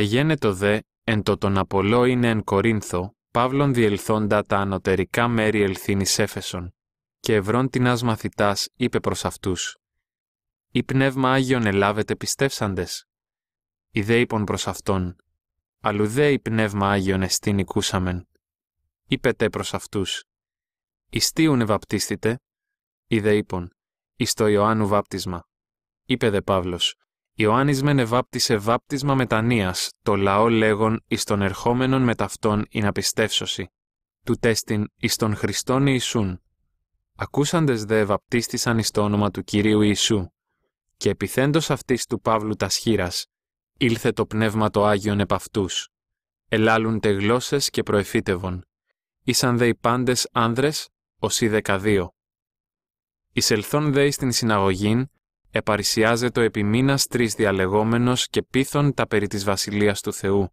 Εγένετο δε, εν το τον Απολό είναι εν Κορίνθο, Παύλον διελθόντα τα ανωτερικά μέρη ελθίνης Έφεσον. Και ευρών την μαθητάς είπε προς αυτούς. «Η πνεύμα Άγιον ελάβετε πιστεύσαντες». Ιδέ δε είπων προς αυτόν. «Αλλού δε η πνεύμα Άγιον εστίν οικούσαμεν». Είπετε προς αυτούς. «Ιστίουνε βαπτίστητε». Ιδέ δε είπων. «Εις Ιωάννου βάπτισμα». Είπε δε Παύλος. Ιωάννης μεν βάπτισμα μετανία το λαό λέγον εις των ερχόμενων ταυτόν η ειν πιστεύσωση. Του τέστην εις των Χριστών Ιησούν. Ακούσαντες δε βαπτίστησαν εις το όνομα του Κυρίου Ιησού. Και επιθέντο αυτής του Παύλου σχήρα, ήλθε το Πνεύμα το Άγιον επ' αυτούς. Ελάλουν τε γλώσσες και προεφύτευον. Ήσαν δε οι πάντες άνδρες, ως οι δεκαδύο. Ισελθόν δε στην συναγωγήν, επαρισιάζεται επί μήνα τρεις διαλεγόμενος και πίθων τα περί της βασιλείας του Θεού.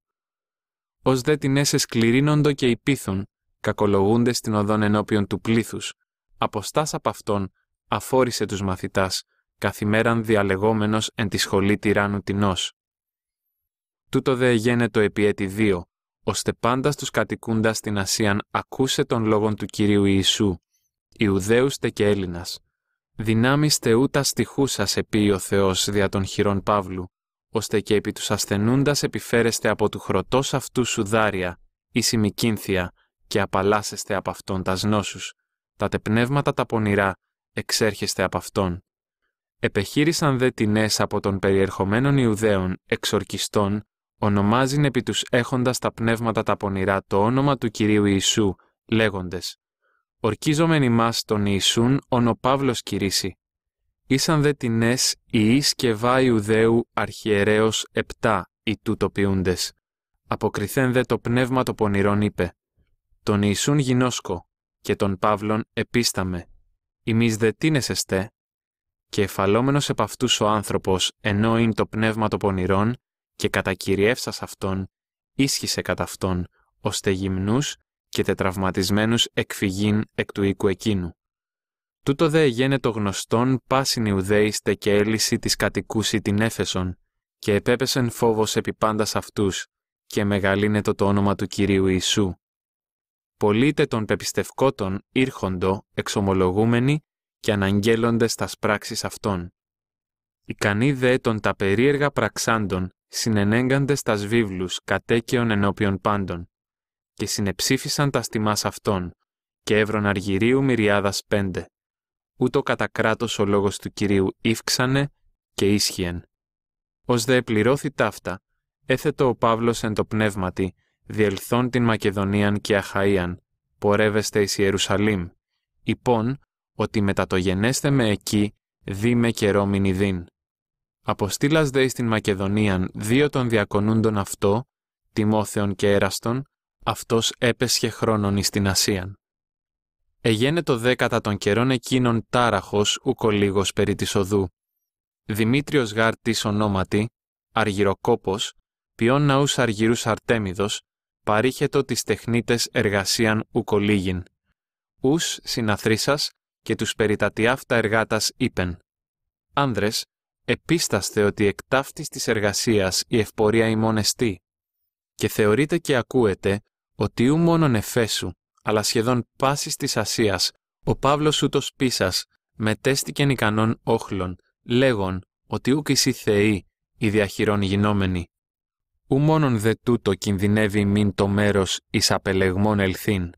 Ως δε την έσες σκληρίνοντο και υπήθων, κακολογούνται στην οδόν ενώπιον του πλήθους, Αποστάς απ' αυτόν, αφόρησε τους μαθητάς, καθημέραν διαλεγόμενος εν τη σχολή τυράννου τεινός. Τούτο δε γένετο επί έτη δύο, ώστε πάντα στους κατοικούντας στην Ασίαν ακούσε τον λόγον του Κυρίου Ιησού, Ιουδαίουστε και Έλληνας δυνάμεις Θεού τα σα επί ο Θεός δια των χειρών Παύλου, ώστε και επί τους ασθενούντας επιφέρεστε από του χρωτός αυτού σου δάρια ή συμικίνθια, και απαλλάσσεστε από αυτόν τας νόσους, τα τεπνεύματα τα πονηρά, εξέρχεστε από αυτόν. Επεχείρησαν δε τινές από των περιερχομένων Ιουδαίων, εξορκιστών, ονομάζειν επί τους έχοντας τα πνεύματα τα πονηρά το όνομα του Κυρίου Ιησού, λέγοντες ορκίζομεν ημάς τον Ιησούν, ον ο Παύλος κηρύσσει. Ήσαν δε την ες Ιης και βά Ιουδαίου αρχιερέως επτά οι τούτοποιούντες. Αποκριθέν δε το πνεύμα το πονηρών είπε. Τον Ιησούν γινόσκο και τον Παύλον επίσταμε. Ημείς δε τίνες εστέ. Και εφαλόμενος επ' αυτούς ο άνθρωπος, ενώ είναι το πνεύμα το πονηρών, και κατακυριεύσας αυτόν, ίσχυσε κατά αυτόν, ώστε γυμνούς και τετραυματισμένους εκφυγήν εκ του οίκου εκείνου. Τούτο δε γένετο γνωστόν πάσιν και τη της κατοικούσι την Έφεσον, και επέπεσεν φόβος επί πάντας αυτούς, και μεγαλύνετο το όνομα του Κυρίου Ιησού. Πολύτε των πεπιστευκότων ήρχοντο, εξομολογούμενοι και αναγγέλλονται στα πράξεις αυτών. Ικανοί δε των τα περίεργα πραξάντων συνενέγκανται τας βίβλους κατέκαιων ενώπιον πάντων και συνεψήφισαν τα στιμά αυτών και έβρον αργυρίου μυριάδας πέντε. Ούτω κατά κράτος ο λόγος του Κυρίου ύφξανε και ίσχυεν. Ως δε πληρώθη ταύτα, έθετο ο Παύλος εν το πνεύματι, διελθών την Μακεδονίαν και Αχαΐαν, πορεύεστε εις Ιερουσαλήμ, υπόν ότι μετατογενέστε με εκεί, δίμε καιρό μην δίν. Αποστήλας δε την Μακεδονίαν δύο των διακονούντων αυτό, Τιμόθεων και Έραστον, αυτός έπεσχε χρόνον εις την Ασίαν. Εγένε το δέκατα των καιρών εκείνων τάραχος ουκολίγος περί της οδού. Δημήτριος Γάρτης ονόματι, αργυροκόπος, ποιόν ναούς αργυρούς Αρτέμιδος, παρήχετο τις τεχνίτες εργασίαν ουκολίγην. Ους συναθρήσας και τους περιτατιάφτα εργάτας είπεν. Άνδρες, επίσταστε ότι εκ ταύτης της εργασίας η ευπορία ημών εστί. Και θεωρείτε και ακούετε ότι ου μόνον Εφέσου, αλλά σχεδόν πάσης της Ασίας, ο Παύλος ούτω πίσα, μετέστηκεν ικανών όχλων, λέγον, ότι ου κι Θεή, θεοί, οι διαχειρών γινόμενοι. Ου μόνον δε τούτο κινδυνεύει μην το μέρος εις απελεγμών ελθύν,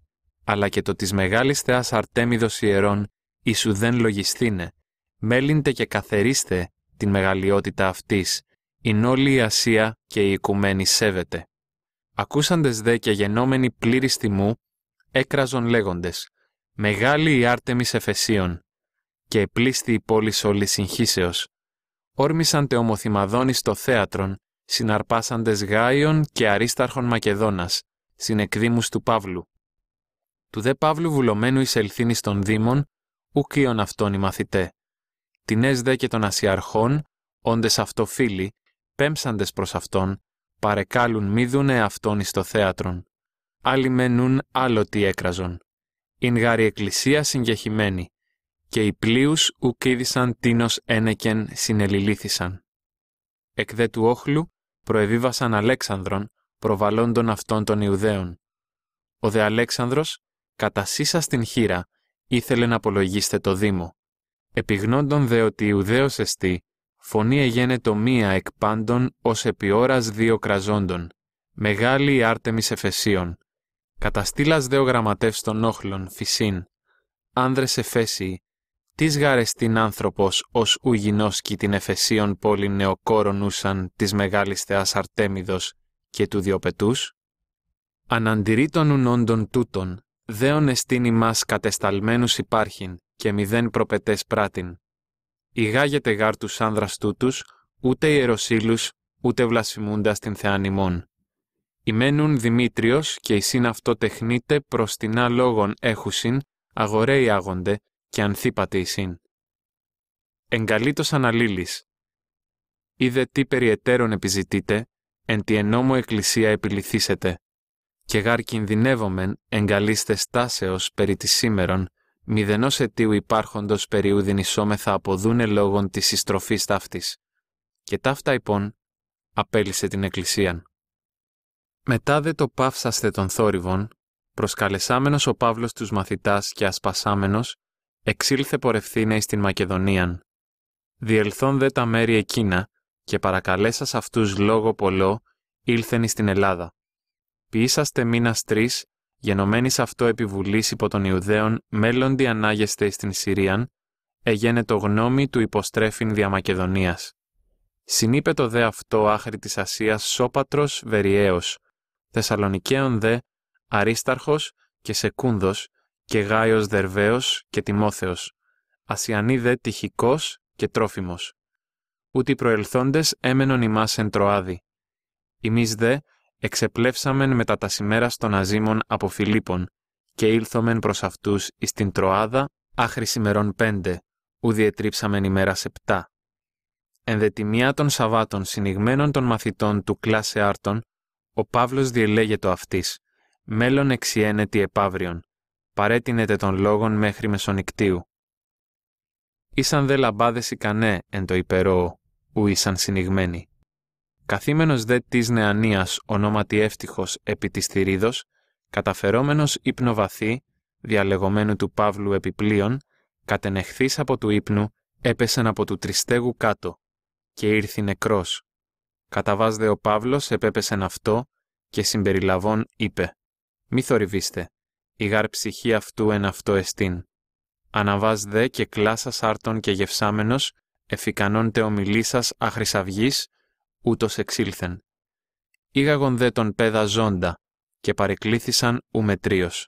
αλλά και το της μεγάλης θεάς Αρτέμιδος ιερών, σου δεν λογισθήνε, μέλυντε και καθερίστε την μεγαλειότητα αυτής, ειν όλη η Ασία και η οικουμένη σέβεται. Ακούσαντες δε και γενόμενοι πλήρη τιμού, έκραζον λέγοντες «Μεγάλη η Άρτεμις Εφεσίων» και επλήστη η πόλη όλης συγχύσεως. Όρμησαν τε το θέατρον, συναρπάσαντες Γάιων και Αρίσταρχων Μακεδόνας, συνεκδήμου του Παύλου. Του δε Παύλου βουλωμένου εις τον των Δήμων, ουκίων αυτών οι μαθητέ. Την έσδε και των Ασιαρχών, όντες αυτοφίλοι, πέμψαντες προς αυτόν, παρεκάλουν μη δουνε αυτόν εις το θέατρον. Άλλοι μενούν άλλο τι έκραζον. Ιν γάρι εκκλησία συγκεχημένη, και οι πλοίους ουκίδησαν τίνος ένεκεν συνελιλήθησαν. Εκ δε του όχλου προεβίβασαν Αλέξανδρον, προβαλώντον αυτών των Ιουδαίων. Ο δε Αλέξανδρος, σύσα στην χείρα, ήθελε να απολογίστε το Δήμο. Επιγνώντον δε ότι Ιουδαίος εστί, φωνή εγένετο μία εκ πάντων ως επί δύο κραζόντων, μεγάλη η άρτεμις εφεσίων. Καταστήλας δε ο γραμματεύς των όχλων, φυσίν, άνδρες εφέσιοι, τις την άνθρωπος ως και την εφεσίων πόλη νεοκόρον ούσαν της μεγάλης θεάς Αρτέμιδος και του Διοπετούς. Αναντηρεί των ουνόντων τούτων, δέον εστίν ημάς κατεσταλμένους υπάρχειν και μηδέν προπετές πράτην, ηγάγεται γάρ τους άνδρας τούτους, ούτε ιεροσύλους, ούτε βλασιμούντα την Θεάν Ημένουν Δημήτριος και η αυτό τεχνείται προς την αλόγων έχουσιν, αγορέοι άγονται και ανθίπατε σύν. Εγκαλείτο αναλύλης. Είδε τι περιετέρων επιζητείτε, εν τη ενόμο εκκλησία επιληθήσετε. Και γάρ κινδυνεύομεν εγκαλείστε στάσεως περί της σήμερον, μηδενός αιτίου υπάρχοντος περίου ισόμεθα από δούνε λόγων της συστροφής ταύτης. Και ταύτα υπόν λοιπόν, απέλυσε την εκκλησίαν. Μετά δε το παύσαστε των θόρυβων, προσκαλεσάμενος ο Παύλος τους μαθητάς και ασπασάμενος, εξήλθε πορευθύνε στην Μακεδονίαν. Διελθών δε τα μέρη εκείνα, και παρακαλέσας αυτούς λόγο πολλό, ήλθεν στην Ελλάδα. Ποιήσαστε μήνας τρεις γενομένης αυτό επιβουλής υπό των Ιουδαίων μέλλοντι ανάγεστε την Συρίαν, εγένε το γνώμη του υποστρέφην δια Μακεδονίας. Συνείπε το δε αυτό άχρη της Ασίας Σόπατρος Βεριαίος, Θεσσαλονικαίων δε Αρίσταρχος και Σεκούνδος και Γάιος Δερβαίος και Τιμόθεος, Ασιανή δε τυχικός και Τρόφιμος. οι προελθόντες έμενον ημάς εν τροάδι. Εμείς δε εξεπλέψαμεν μετά τα σημέρα των Αζήμων από Φιλίππον και ήλθομεν προς αυτούς εις την Τροάδα άχρης σημερών πέντε, ουδιετρίψαμεν ημέρα επτά. Εν δε τιμιά των Σαββάτων συνηγμένων των μαθητών του κλάσε άρτων, ο Παύλος διελέγεται αυτής, μέλλον εξιένετη επαύριον, παρέτεινεται των λόγων μέχρι μεσονικτίου. Ήσαν δε λαμπάδες ικανέ εν το υπερό, ου ήσαν συνηγμένοι. Καθήμενος δε της νεανίας ονόματι εύτυχος επί της θηρίδος, καταφερόμενος ύπνοβαθή, διαλεγωμένου του Παύλου επιπλίων, κατενεχθής από του ύπνου, έπεσεν από του τριστέγου κάτω και ήρθε νεκρός. Καταβάς δε ο Παύλος επέπεσεν αυτό και συμπεριλαβών είπε «Μη θορυβήστε, η γάρ ψυχή αυτού εν αυτό εστίν». Αναβάς δε και κλάσας άρτων και γευσάμενος, εφικανώνται ομιλή σα ούτως εξήλθεν. Ήγαγον δε τον πέδα ζώντα, και παρεκλήθησαν ουμετρίως.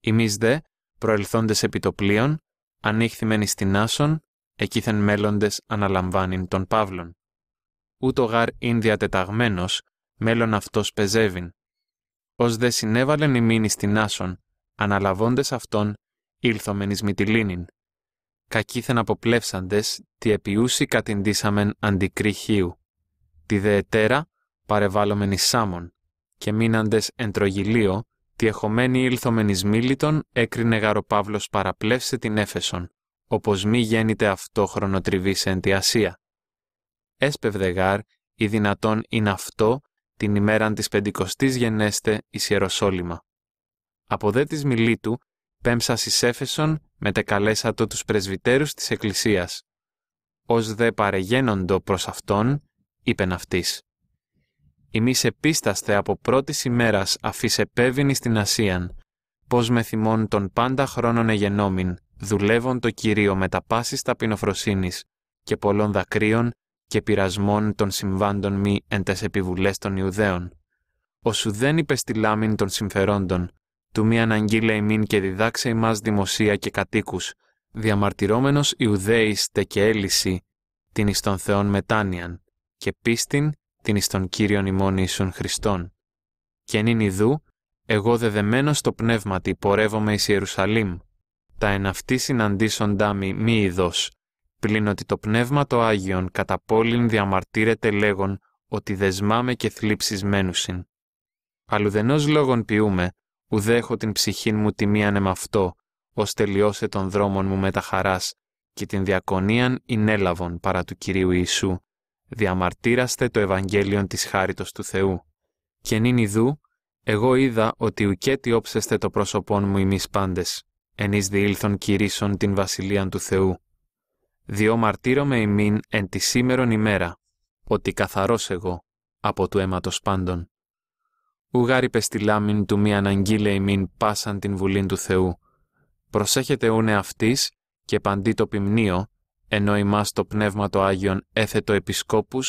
Εμείς δε, προελθόντες επί το πλοίον, ανοίχθημεν εις την άσον, εκείθεν μέλλοντες αναλαμβάνειν τον Παύλον. Ούτω γαρ ειν διατεταγμένος, μέλλον αυτός πεζεύειν. Ως δε συνέβαλεν ημίν εις την άσον, αναλαβώντες αυτόν, ήλθομεν εις μυτιλίνιν κακήθεν αποπλεύσαντες, τι επιούσι κατηντήσαμεν αντικριχίου. Τη δεετέρα παρεβάλλομεν σάμον, και μείναντες εν τρογυλίο, τι εχομένη ήλθομεν εις μίλητον, έκρινε γαροπαύλος παραπλεύσε την Έφεσον, όπως μη γέννηται αυτό χρόνο εν τη Ασία. Έσπευδε γάρ, ή δυνατόν είναι αυτό, την ημέραν της Πεντηκοστής γενέστε εις Ιεροσόλυμα. Από δε της πέμψα εις Έφεσον, μετεκαλέσατο τους πρεσβυτέρους της Εκκλησίας. Ως δε παρεγένοντο προς αυτόν, είπεν αυτής. Εμείς επίσταστε από πρώτης ημέρας αφήσε επέβηνη στην Ασίαν, πω με θυμών των πάντα χρόνων εγενόμην, δουλεύον το κυρίω με τα πάσης ταπεινοφροσύνης και πολλών δακρύων και πειρασμών των συμβάντων μη εν τες επιβουλές των Ιουδαίων. Όσου δεν υπεστηλάμην των συμφερόντων, του μη αναγγείλε ημίν και διδάξε ημάς δημοσία και κατοίκους, διαμαρτυρώμενος Ιουδαίης τε και έλυση, την εις των Θεών μετάνοιαν, και πίστην την εις των Κύριων ημών Ιησούν Χριστόν. Και νυν ιδού, εγώ δεδεμένο στο πνεύμα τη πορεύομαι εις Ιερουσαλήμ, τα εν αυτή συναντήσοντά μη μη πλην ότι το πνεύμα το Άγιον κατά πόλην διαμαρτύρεται λέγον ότι δεσμάμε και θλίψεις μένουσιν. Αλουδενό λόγων ποιούμε, ουδέχω την ψυχήν μου τιμίαν αυτό, ως τελειώσε τον δρόμων μου με τα χαράς, και την διακονίαν ενέλαβον παρά του Κυρίου Ιησού, διαμαρτύραστε το Ευαγγέλιον της χάριτος του Θεού. Και νυν ιδού, εγώ είδα ότι ουκέτι όψεστε το πρόσωπόν μου εμείς πάντες, εις διήλθον κηρύσσον την βασιλείαν του Θεού. Διό μαρτύρομαι ημίν εν τη σήμερον ημέρα, ότι καθαρός εγώ από του αίματος πάντων. Ουγάρι πεστιλά μην του μη αναγγείλε μην πάσαν την βουλήν του Θεού. Προσέχετε ούνε αυτή και παντί το πυμνίο, ενώ ημάς το Πνεύμα το Άγιον έθετο επισκόπου,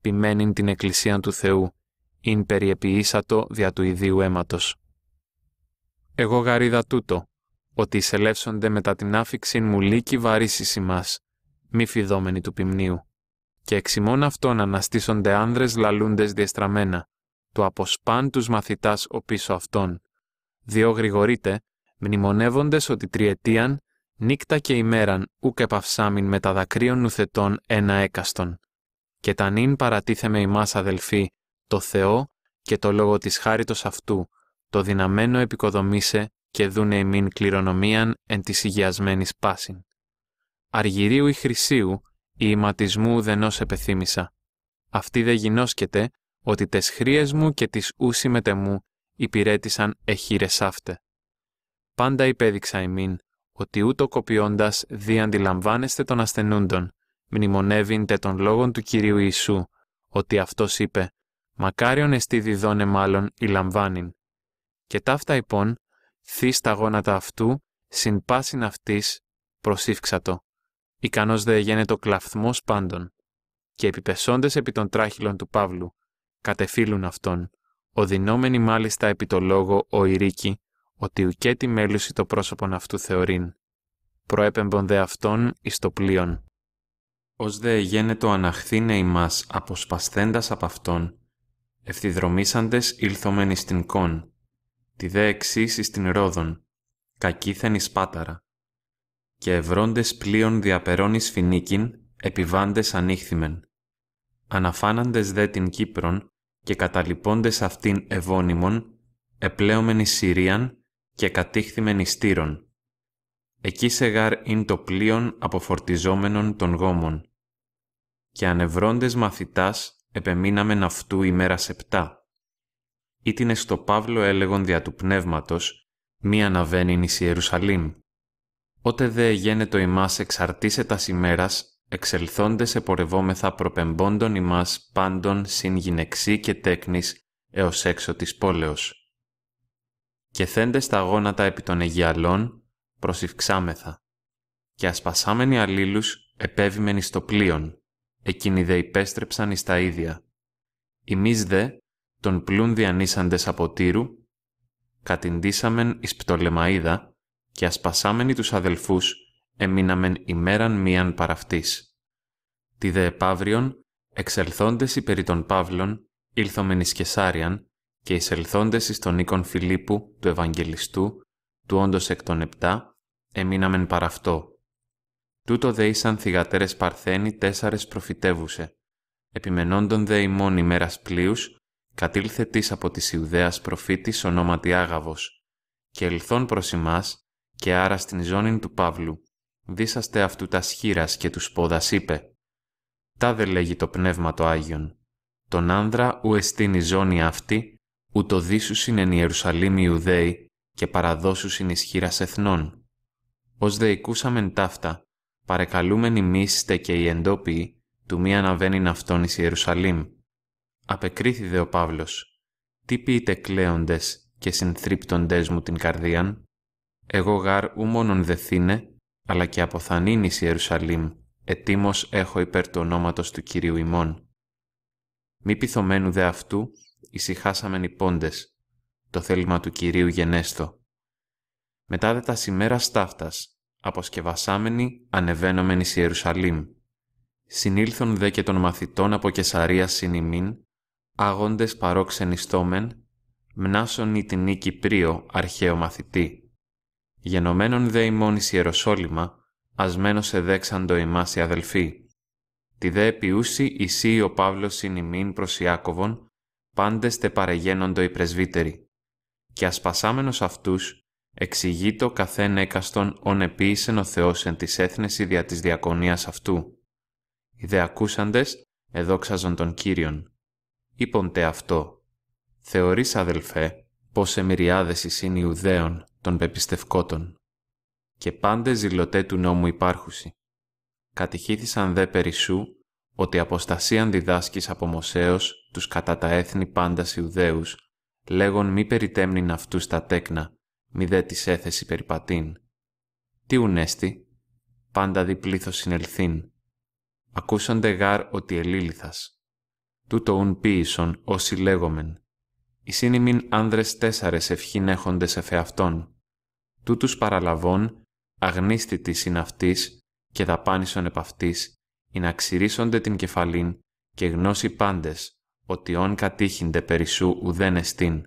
ποιμένην την Εκκλησία του Θεού, ειν περιεποιήσατο δια του ιδίου αίματος. Εγώ γαρίδα τούτο, ότι εισελεύσονται μετά την άφηξη μου λύκη βαρύσεις ημάς, μη φιδόμενοι του πυμνίου, Και εξ ημών αυτών αναστήσονται άνδρες λαλούντες διεστραμμένα, του αποσπάν τους μαθητάς ο πίσω αυτών. Διό γρηγορείτε, μνημονεύοντες ότι τριετίαν, νύκτα και ημέραν ούκ επαυσάμιν με τα δακρύων νουθετών ένα έκαστον. Και τα νυν παρατίθεμε ημάς αδελφοί, το Θεό και το λόγο της χάριτος αυτού, το δυναμένο επικοδομήσε και δούνε ημίν κληρονομίαν εν της υγειασμένης πάσιν. Αργυρίου ή χρυσίου, η ηματισμού ουδενός επεθύμησα. Αυτή δε γινώσκεται, ότι τες χρίες μου και τις ούσι μου υπηρέτησαν εχείρες αύτε. Πάντα υπέδειξα ημίν, ότι ούτω κοπιώντας δι αντιλαμβάνεστε των ασθενούντων, μνημονεύειντε των λόγων του Κυρίου Ιησού, ότι αυτός είπε «Μακάριον εστί διδώνε μάλλον η λαμβάνην». Και ταύτα υπόν, θύς τα γόνατα αυτού, συν πάσιν αυτής, προσήφξατο, ικανός δε γένετο κλαφθμός πάντων. Και επιπεσόντες επί των τράχυλων του Παύλου, κατεφύλουν αυτόν, οδυνόμενοι μάλιστα επί το λόγο ο Ηρίκη, ότι ουκέτη μέλουση το πρόσωπον αυτού θεωρήν. Προέπεμπον δε αυτόν εις το πλοίον. Ως δε γένετο αναχθήνε ημάς αποσπασθέντας απ' αυτόν, ευθυδρομήσαντες ήλθομεν εις την κον, τη δε εξής εις την Ρόδον, κακήθεν εις Πάταρα. Και ευρώντες πλοίον διαπερών εις Φινίκην, επιβάντες ανήχθημεν. Αναφάναντες δε την Κύπρον, και καταλυπώντες αυτήν ευώνυμον, επλέομεν εις Συρίαν και κατήχθημεν εις Εκεί σε γάρ ειν το πλοίον αποφορτιζόμενον των γόμων. Και ανευρώντες μαθητάς επεμείναμεν αυτού ημέρα σεπτά. Ήτινες στο Παύλο έλεγον δια του πνεύματος, μη αναβαίνειν εις Ιερουσαλήμ. Ότε δε γένετο ημάς εξαρτήσετας ημέρας εξελθόντες επορευόμεθα προπεμπόντων ημάς πάντων συν γυνεξή και τέκνης έως έξω της πόλεως. Και θέντες τα γόνατα επί των Αιγιαλών, προσυυξάμεθα. Και ασπασάμενοι αλλήλους επέβημεν στο το πλοίον, εκείνοι δε υπέστρεψαν εις τα ίδια. Εμείς δε, τον πλούν διανύσαντες από τύρου, κατηντήσαμεν εις πτωλεμαΐδα και ασπασάμενοι τους αδελφούς εμείναμεν ημέραν μίαν παραυτής. Τι δε επαύριον, εξελθόντες υπερί των Παύλων, ήλθομεν εις Κεσάριαν, και εισελθόντες εις τον οίκον Φιλίππου, του Ευαγγελιστού, του όντως εκ των επτά, εμείναμεν παραυτό. Τούτο δε ήσαν θυγατέρες παρθένοι τέσσαρες προφητεύουσε. Επιμενόντον δε ημών ημέρας πλοίους, κατήλθε της από της Ιουδαίας προφήτης ονόματι Άγαβος, και ελθόν προς και άρα στην ζώνη του Παύλου, δίσαστε αυτού τα σχήρας και τους πόδας, είπε «Τάδε λέγει το πνεύμα το Άγιον, τον άνδρα ου εστίν η ζώνη αυτή, ου το δίσου εν Ιερουσαλήμ Ιουδαίοι και συν χήρας εθνών. Ως δε οικούσαμεν ταύτα, παρεκαλούμεν μίστε και οι εντόπιοι, του μη αναβαίνει αυτόν εις Ιερουσαλήμ. Απεκρίθη δε ο Παύλος, τι πείτε κλαίοντες και συνθρύπτοντες μου την καρδίαν, εγώ γάρ ου μόνον δεθήνε, αλλά και από θανήνης Ιερουσαλήμ, ετοίμος έχω υπέρ του ονόματος του Κυρίου ημών. Μη πειθωμένου δε αυτού, ησυχάσαμεν οι πόντες, το θέλημα του Κυρίου γενέστο. Μετά δε τα σημέρα στάφτας, αποσκευασάμενοι ανεβαίνομεν εις Ιερουσαλήμ. Συνήλθον δε και των μαθητών από Κεσαρία συνημήν, άγοντες παρόξενιστόμεν, μνάσον ή την νίκη αρχαίο μαθητή Γενομένων δε ημών εις Ιεροσόλυμα, ασμένος το ημάς οι αδελφοί. Τη δε επιούσι εισή ο Παύλος συν ημίν προς Ιάκωβον, πάντες τε παρεγαίνοντο οι πρεσβύτεροι. Και ασπασάμενος αυτούς, εξηγείτο καθέν έκαστον ον επίησεν ο Θεός εν της έθνεση δια της διακονίας αυτού. Οι δε ακούσαντες, εδόξαζον τον Κύριον. Είπον τε αυτό, «Θεωρείς αδελφέ, πώς εμυριάδες εις είναι Ιουδαίων των πεπιστευκότων. Και πάντε ζηλωτέ του νόμου υπάρχουσι. Κατηχήθησαν δε περισσού ότι αποστασίαν διδάσκεις από Μωσέως, τους κατά τα έθνη πάντας Ιουδαίους, λέγον μη περιτέμνην αυτούς τα τέκνα, μη δε της έθεση περιπατήν. Τι ουνέστη, πάντα δι πλήθος συνελθήν. Ακούσονται γάρ ότι ελίληθας. Τούτο ουν όσοι λέγομεν, οι σύνημιν άνδρες τέσσαρες ευχήν έχονται σε Τούτους παραλαβών, αγνίστητης είναι αυτής και δαπάνησον επ' αυτής, ή να ξηρίσονται την κεφαλήν και γνώση πάντες, ότι όν κατήχυνται περισσού ουδέν εστίν,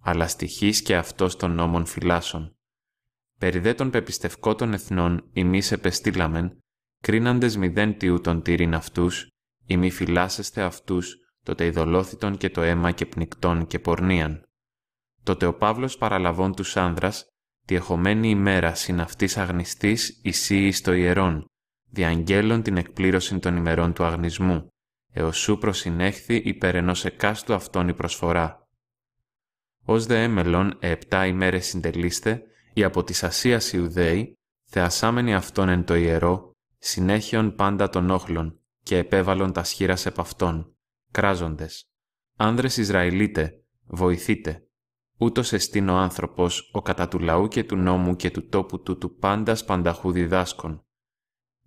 αλλά στοιχείς και αυτός των νόμων φυλάσσον. Περί δε των πεπιστευκό των εθνών σε επεστήλαμεν, κρίναντες μηδέν τιού των τύριν αυτούς, ημί φυλάσσεστε αυτούς, τότε ειδωλόθητον και το αίμα και πνικτών και πορνίαν. Τότε ο Παύλος παραλαβών τους άνδρας, τη εχωμένη ημέρα συναυτής αγνιστής εισή εις το ιερών, διαγγέλων την εκπλήρωση των ημερών του αγνισμού, έως σου προσυνέχθη υπέρ ενός εκάστου αυτών η προσφορά. Ως δε έμελον επτά ημέρες συντελείστε, οι από της Ασίας Ιουδαίοι, θεασάμενοι αυτόν εν το ιερό, συνέχειον πάντα των όχλων και επέβαλον τα σχήρας επ' κράζοντες. Άνδρες Ισραηλίτε, βοηθείτε. ούτως εστίν ο άνθρωπος ο κατά του λαού και του νόμου και του τόπου του του πάντας πανταχού διδάσκων.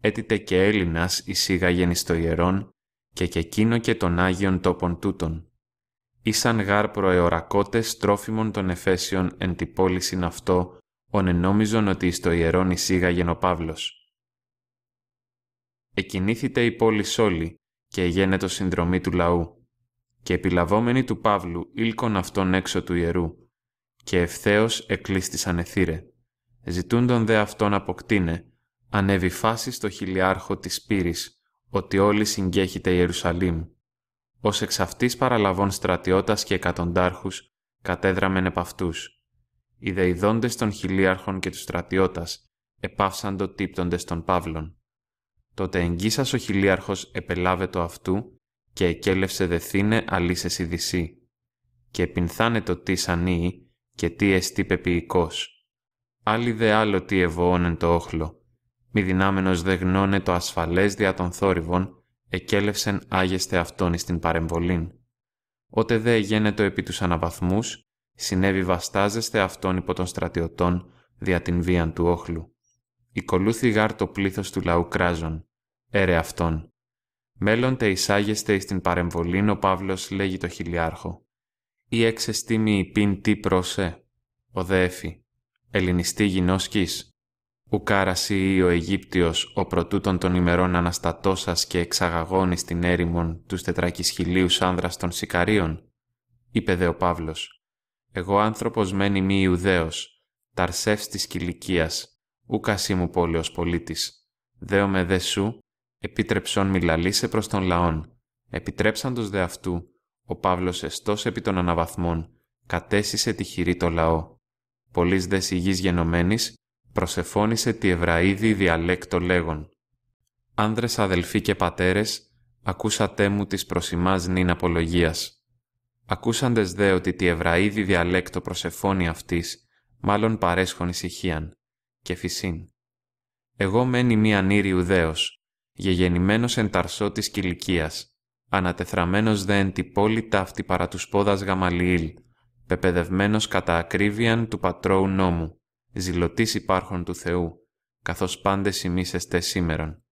Έτειτε και Έλληνας εισήγαγεν εις ιερών, και και εκείνο και των Άγιων τόπων τούτων. Ήσαν γάρ προεωρακότες τρόφιμων των Εφέσιων εν τη συν αυτό, ον ενόμιζον ότι εις το ιερόν εισήγαγεν ο Παύλος. Εκινήθητε η πόλη όλη, και γένετο συνδρομή του λαού, και επιλαβόμενοι του Παύλου ήλκον αυτόν έξω του ιερού, και ευθέως εκλείστησαν εθύρε. Ζητούντον δε αυτόν αποκτήνε, ανέβη φάση στο χιλιάρχο της Πύρης, ότι όλοι συγκέχεται Ιερουσαλήμ. Ως εξ αυτής παραλαβών στρατιώτας και εκατοντάρχους κατέδραμεν επ' αυτούς, Οι δεϊδόντες των χιλίαρχων και τους στρατιώτας, επάυσαν το τύπτοντες των Παύλων. Τότε εγγύσας ο χιλίαρχος επελάβε το αυτού και εκέλευσε δεθύνε η ειδησί. Και επινθάνε το τι σανίη και τι εστί πεποιικός. Άλλοι δε άλλο τι ευωώνεν το όχλο. Μη δυνάμενος δε γνώνε το ασφαλές δια των θόρυβων, εκέλευσεν άγεστε αυτόν εις την παρεμβολήν. Ότε δε γένετο επί τους αναβαθμούς, συνέβη βαστάζεστε αυτόν υπό των στρατιωτών δια την βίαν του όχλου. Η γάρ το πλήθος του λαού κράζων έρε αυτόν. Μέλλοντε εισάγεστε εις την παρεμβολήν ο Παύλος λέγει το χιλιάρχο. Ή εξεστήμη υπήν τι πρόσε, ο δέφη, ελληνιστή γινώσκης, ουκάρασι ή ο Αιγύπτιος ο πρωτούτων των ημερών αναστατώσας και εξαγαγώνει στην έρημον τους τετρακισχυλίους άνδρας των Σικαρίων, είπε δε ο Παύλος. Εγώ άνθρωπος μένει μη Ιουδαίος, ταρσεύς της κηλικίας, ουκασί μου πόλεως πολίτης, δέομαι δε σου, Επίτρεψον μιλαλήσε προς τον λαόν. Επιτρέψαντος δε αυτού, ο Παύλος εστός επί των αναβαθμών, κατέσυσε τη χειρή το λαό. Πολλής δε σιγής γενομένης, προσεφώνησε τη Εβραίδη διαλέκτο λέγον. Άνδρες αδελφοί και πατέρες, ακούσατε μου της προσιμάς νυν απολογίας. Ακούσαντες δε ότι τη Εβραίδη διαλέκτο προσεφώνη αυτής, μάλλον παρέσχων ησυχίαν, και φυσίν. Εγώ μένει μίαν ήρη γεγεννημένος εν ταρσό της κηλικίας, ανατεθραμένος δε εν τη πόλη ταύτη παρά τους πόδας Γαμαλιήλ, πεπεδευμένος κατά ακρίβειαν του πατρόου νόμου, ζηλωτής υπάρχων του Θεού, καθώς πάντες εστέ σήμερον.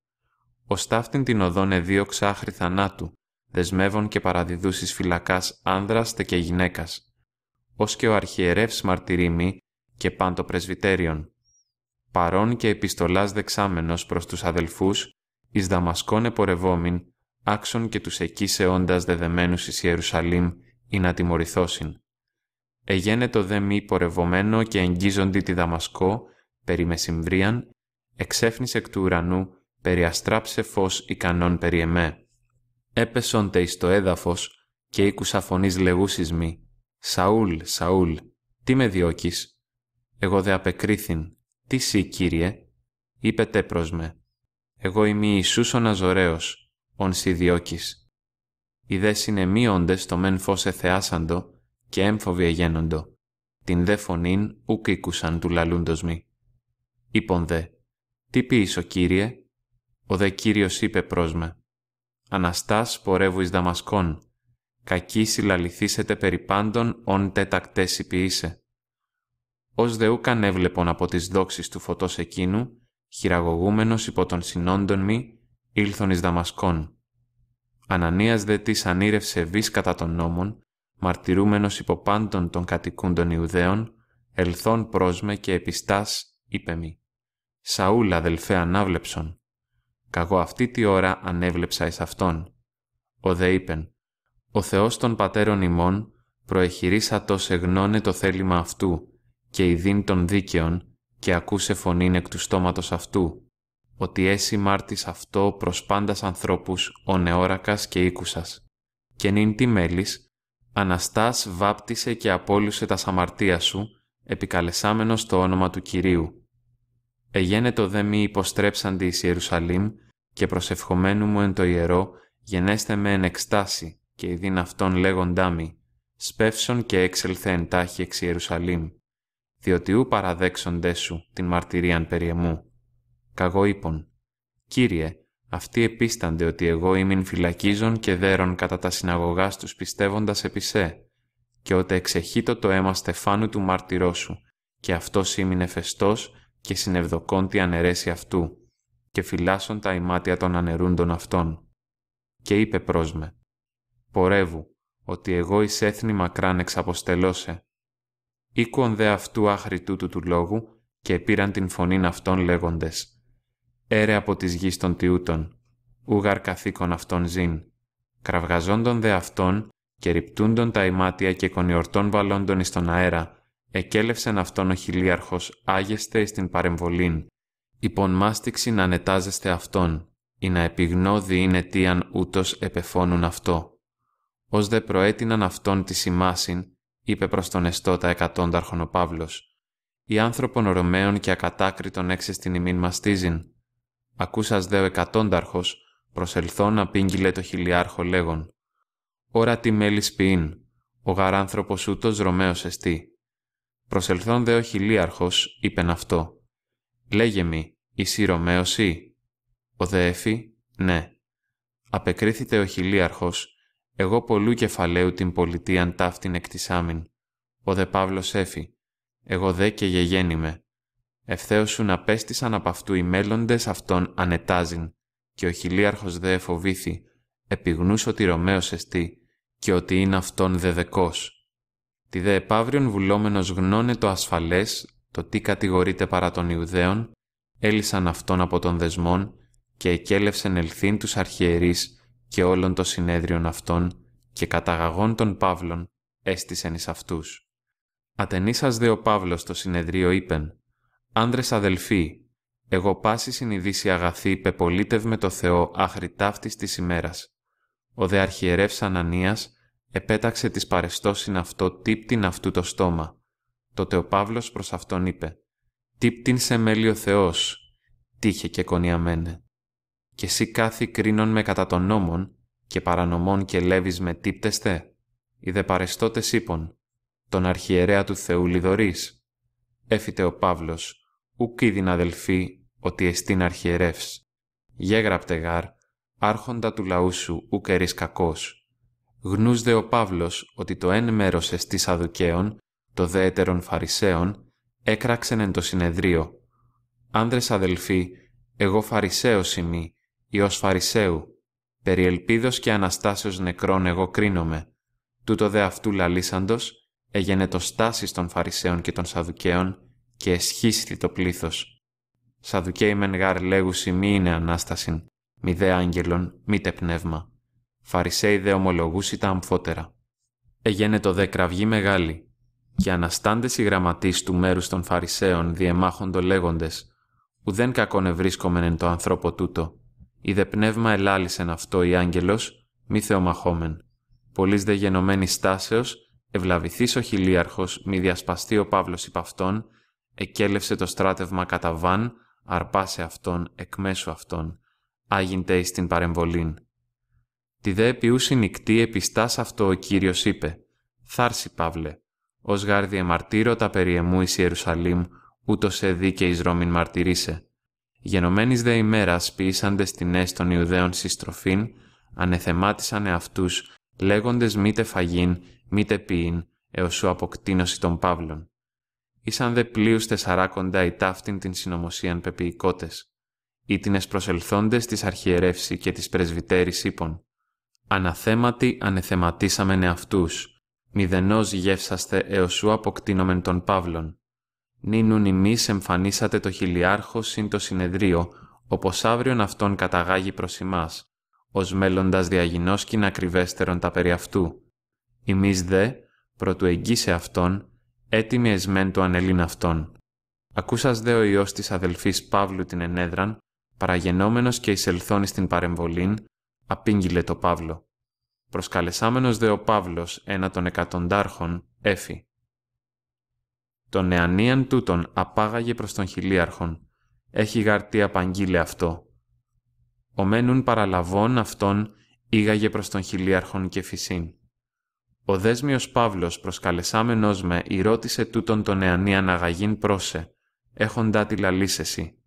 Ο ταύτην την οδόν εδίωξα άχρη θανάτου, δεσμεύων και παραδιδούσης φυλακάς άνδρας τε και γυναίκας, ως και ο αρχιερεύς μαρτυρήμι και πάντο πρεσβυτέριον, παρών και επιστολάς δεξάμενος προς τους αδελφούς εις Δαμασκόν επορευόμην, άξον και τους εκεί σε όντας δεδεμένους εις Ιερουσαλήμ, ή να τιμωρηθώσιν. Εγένετο δε μη πορευωμένο και εγγίζοντι τη Δαμασκό, περί μεσημβρίαν, εξέφνησε εκ του ουρανού, περί αστράψε φως ικανόν περί εμέ. Έπεσονται εις το έδαφος και ήκουσα φωνής λεγούσις μη, «Σαούλ, Σαούλ, τι με διώκεις» εγώ δε απεκρίθην, τι σύ, Κύριε, είπετε προς με, εγώ είμαι Ιησούς ο Ναζωραίος, ον Σιδιώκης. Οι δε συνεμίοντες το μεν φως εθεάσαντο και έμφοβοι εγένοντο. Την δε φωνήν ουκ ήκουσαν του λαλούντος μη. Είπον δε, τι πείς ο Κύριε, ο δε Κύριος είπε προς με. Αναστάς πορεύου εις Δαμασκόν, κακή συλλαληθήσετε περί πάντων ον τέτακτες υπηήσε. Ως δε ούκαν έβλεπον από τις δόξεις του φωτός εκείνου, χειραγωγούμενος υπό των συνόντων μη, ήλθον εις Δαμασκόν. Ανανίας δε της ανήρευσε βής κατά των νόμων, μαρτυρούμενος υπό πάντων των κατοικούν των Ιουδαίων, ελθόν πρόσμε και επιστάς, είπε μη. Σαούλ αδελφέ, ανάβλεψον. Καγώ αυτή τη ώρα ανέβλεψα εις αυτόν. Ο δε είπεν, ο Θεός των πατέρων ημών προεχειρίσατος εγνώνε το θέλημα αυτού και δίν των δίκαιων και ακούσε φωνήν εκ του στόματος αυτού, ότι έσυ μάρτης αυτό προς πάντας ανθρώπους ο νεόρακας και οίκουσας. Και νυν τι μέλης, Αναστάς βάπτισε και απόλυσε τα σαμαρτία σου, επικαλεσάμενος το όνομα του Κυρίου. Εγένετο δε μη υποστρέψαντι εις Ιερουσαλήμ και προσευχομένου μου εν το ιερό, γενέστε με εν εκστάση και ειδήν αυτόν λέγοντά μη, σπεύσον και έξελθε εν τάχει εξ Ιερουσαλήμ διότι ου παραδέξοντέ σου την μαρτυρίαν περί εμού. Καγώ είπων, Κύριε, αυτοί επίστανται ότι εγώ ήμην φυλακίζων και δέρων κατά τα συναγωγάς τους πιστεύοντας επί σε, και ότι εξεχείτο το αίμα στεφάνου του μάρτυρό σου, και αυτός ήμην εφεστός και συνευδοκόν τη αναιρέσει αυτού, και φυλάσσον τα ημάτια των ανερούντων αυτών. Και είπε Πρόσμε: «Πορεύου, ότι εγώ εις έθνη μακράν εξαποστελώσε, οίκον δε αυτού άχρη του του λόγου και πήραν την φωνήν αυτών λέγοντες «Έρε από της γης των τιούτων, ούγαρ καθήκον αυτών ζήν, κραυγαζόντων δε αυτών και ρηπτούντων τα ημάτια και κονιορτών βαλόντων εις τον αέρα, εκέλευσεν αυτόν ο χιλίαρχος άγεστε εις την παρεμβολήν, υπον μάστηξη να ανετάζεστε αυτόν, ή να επιγνώδη είναι τίαν ούτως επεφώνουν αυτό. Ως δε προέτειναν αυτόν τη σημάσιν, είπε προς τον Εστώτα εκατόνταρχον ο Παύλος. «Οι άνθρωπον Ρωμαίων και ακατάκριτον έξε στην ημίν μαστίζειν. Ακούσας δε ο εκατόνταρχος, προσελθόν απήγγειλε το χιλιάρχο λέγον. Ωρα τι μέλη ποιήν, ο γαράνθρωπος ούτως Ρωμαίος εστί. Προσελθόν δε ο χιλίαρχος, είπεν αυτό. Λέγε μη, εσύ Ρωμαίος ή. Ο δε έφη, ναι. Απεκρίθητε ο χιλίαρχος εγώ πολλού κεφαλαίου την πολιτείαν ταύτην εκτισάμιν. Ο δε Παύλος έφη. Εγώ δε και σου να πέστησαν απ' αυτού οι μέλλοντες αυτών ανετάζην, Και ο χιλίαρχος δε εφοβήθη, επιγνούς ότι Ρωμαίος εστί, και ότι είναι αυτόν δεδεκός. τι δε επαύριον βουλόμενος γνώνε το ασφαλές, το τι κατηγορείται παρά των Ιουδαίων, έλυσαν αυτόν από των δεσμών και εκέλευσεν ελθύν τους αρχιερείς και όλων των συνέδριων αυτών και καταγαγών των Παύλων έστησεν εις αυτούς. Ατενήσας δε ο Παύλος το συνεδρίο είπεν «Άνδρες αδελφοί, εγώ πάση συνειδήσει αγαθή πεπολίτευ το Θεό άχρη ταύτης της ημέρας. Ο δε αρχιερεύς Ανανίας επέταξε της παρεστώσιν αυτό τύπτην αυτού το στόμα. Τότε ο Παύλος προς αυτόν είπε «Τύπτην σε ο Θεός, τύχε και κονιαμένε» και εσύ κάθι κρίνον με κατά των νόμων και παρανομών και λέβεις με τύπτεστε, οι δε παρεστώτες είπων, τον αρχιερέα του Θεού Λιδωρής. Έφυτε ο Παύλος, ουκ είδην αδελφοί, ότι εστίν αρχιερεύς. Γέγραπτε γάρ, άρχοντα του λαού σου ουκ ερείς κακός. Γνούς δε ο Παύλος ότι το εν μέρος εστίς αδουκαίων, το δε έτερων φαρισαίων, έκραξεν εν το συνεδρίο. Άνδρες αδελφοί, εγώ φαρισαίος ημί, Υιός Φαρισαίου, περί ελπίδος και αναστάσεως νεκρών εγώ κρίνομαι, τούτο δε αυτού λαλήσαντος, έγινε το στάσις των Φαρισαίων και των Σαδουκαίων και εσχίστη το πλήθος. Σαδουκαίοι μεν γάρ λέγουσι μη είναι ανάστασιν, μη δε άγγελον, μη τε πνεύμα. Φαρισαίοι δε ομολογούσι τα αμφότερα. Εγένε το δε κραυγή μεγάλη, και αναστάντες οι γραμματείς του μέρους των Φαρισαίων διεμάχοντο λέγοντες, ουδέν κακόν ευρίσκομεν εν το ανθρώπο τούτο, Ιδε πνεύμα ελάλησεν αυτό η άγγελος, μη θεομαχόμεν. Πολύς δε γενωμένη στάσεως, ευλαβηθής ο χιλίαρχος, μη διασπαστεί ο Παύλος υπ' αυτόν, εκέλευσε το στράτευμα κατά βάν, αρπάσε αυτόν, εκ μέσου αυτόν, άγινται εις την παρεμβολήν. Τη δε επιούση νυχτή επιστάς αυτό ο Κύριος είπε, «Θάρση, Παύλε, ως γάρδι εμαρτύρωτα περί εμού εις Ιερουσαλήμ, ούτως σε εις Ρώμην Γενομένης δε ημέρας ποιήσαντε την των Ιουδαίων συστροφήν, ανεθεμάτισαν εαυτούς, λέγοντες μήτε φαγήν, μήτε ποιήν, έως σου αποκτήνωση των Παύλων. Ήσαν δε πλοίους τεσσαράκοντα η ταύτην την συνωμοσίαν πεποιηκότες. Ήτινες προσελθόντες της αρχιερεύση και της πρεσβυτέρης ύπων. Αναθέματι ανεθεματίσαμεν εαυτούς. Μηδενός γεύσαστε έως σου αποκτήνομεν των Παύλων. Νίνουν ημείς εμφανίσατε το χιλιάρχο συν το συνεδρίο, όπως αύριον αυτόν καταγάγει προς εμάς, ως μέλλοντας διαγινός ακριβέστερον τα περί αυτού. Ημείς δε, προτου εγγύσε αυτόν, έτοιμοι εσμέν του ανελήν αυτόν. Ακούσας δε ο Υιός της αδελφής Παύλου την ενέδραν, παραγενόμενος και εισελθών στην παρεμβολήν, απήγγειλε το Παύλο. Προσκαλεσάμενος δε ο Παύλος, ένα των εκατοντάρχων, έφη. Τον νεανίαν τούτον απάγαγε προς τον χιλίαρχον. Έχει γαρτί απαγγείλε αυτό. Ο μένουν παραλαβών αυτών ήγαγε προς τον χιλίαρχον και φυσίν. Ο δέσμιος Παύλος προσκαλεσάμενος με ηρώτησε τούτον τον νεανίαν αγαγήν πρόσε, έχοντά τη λαλήσεση.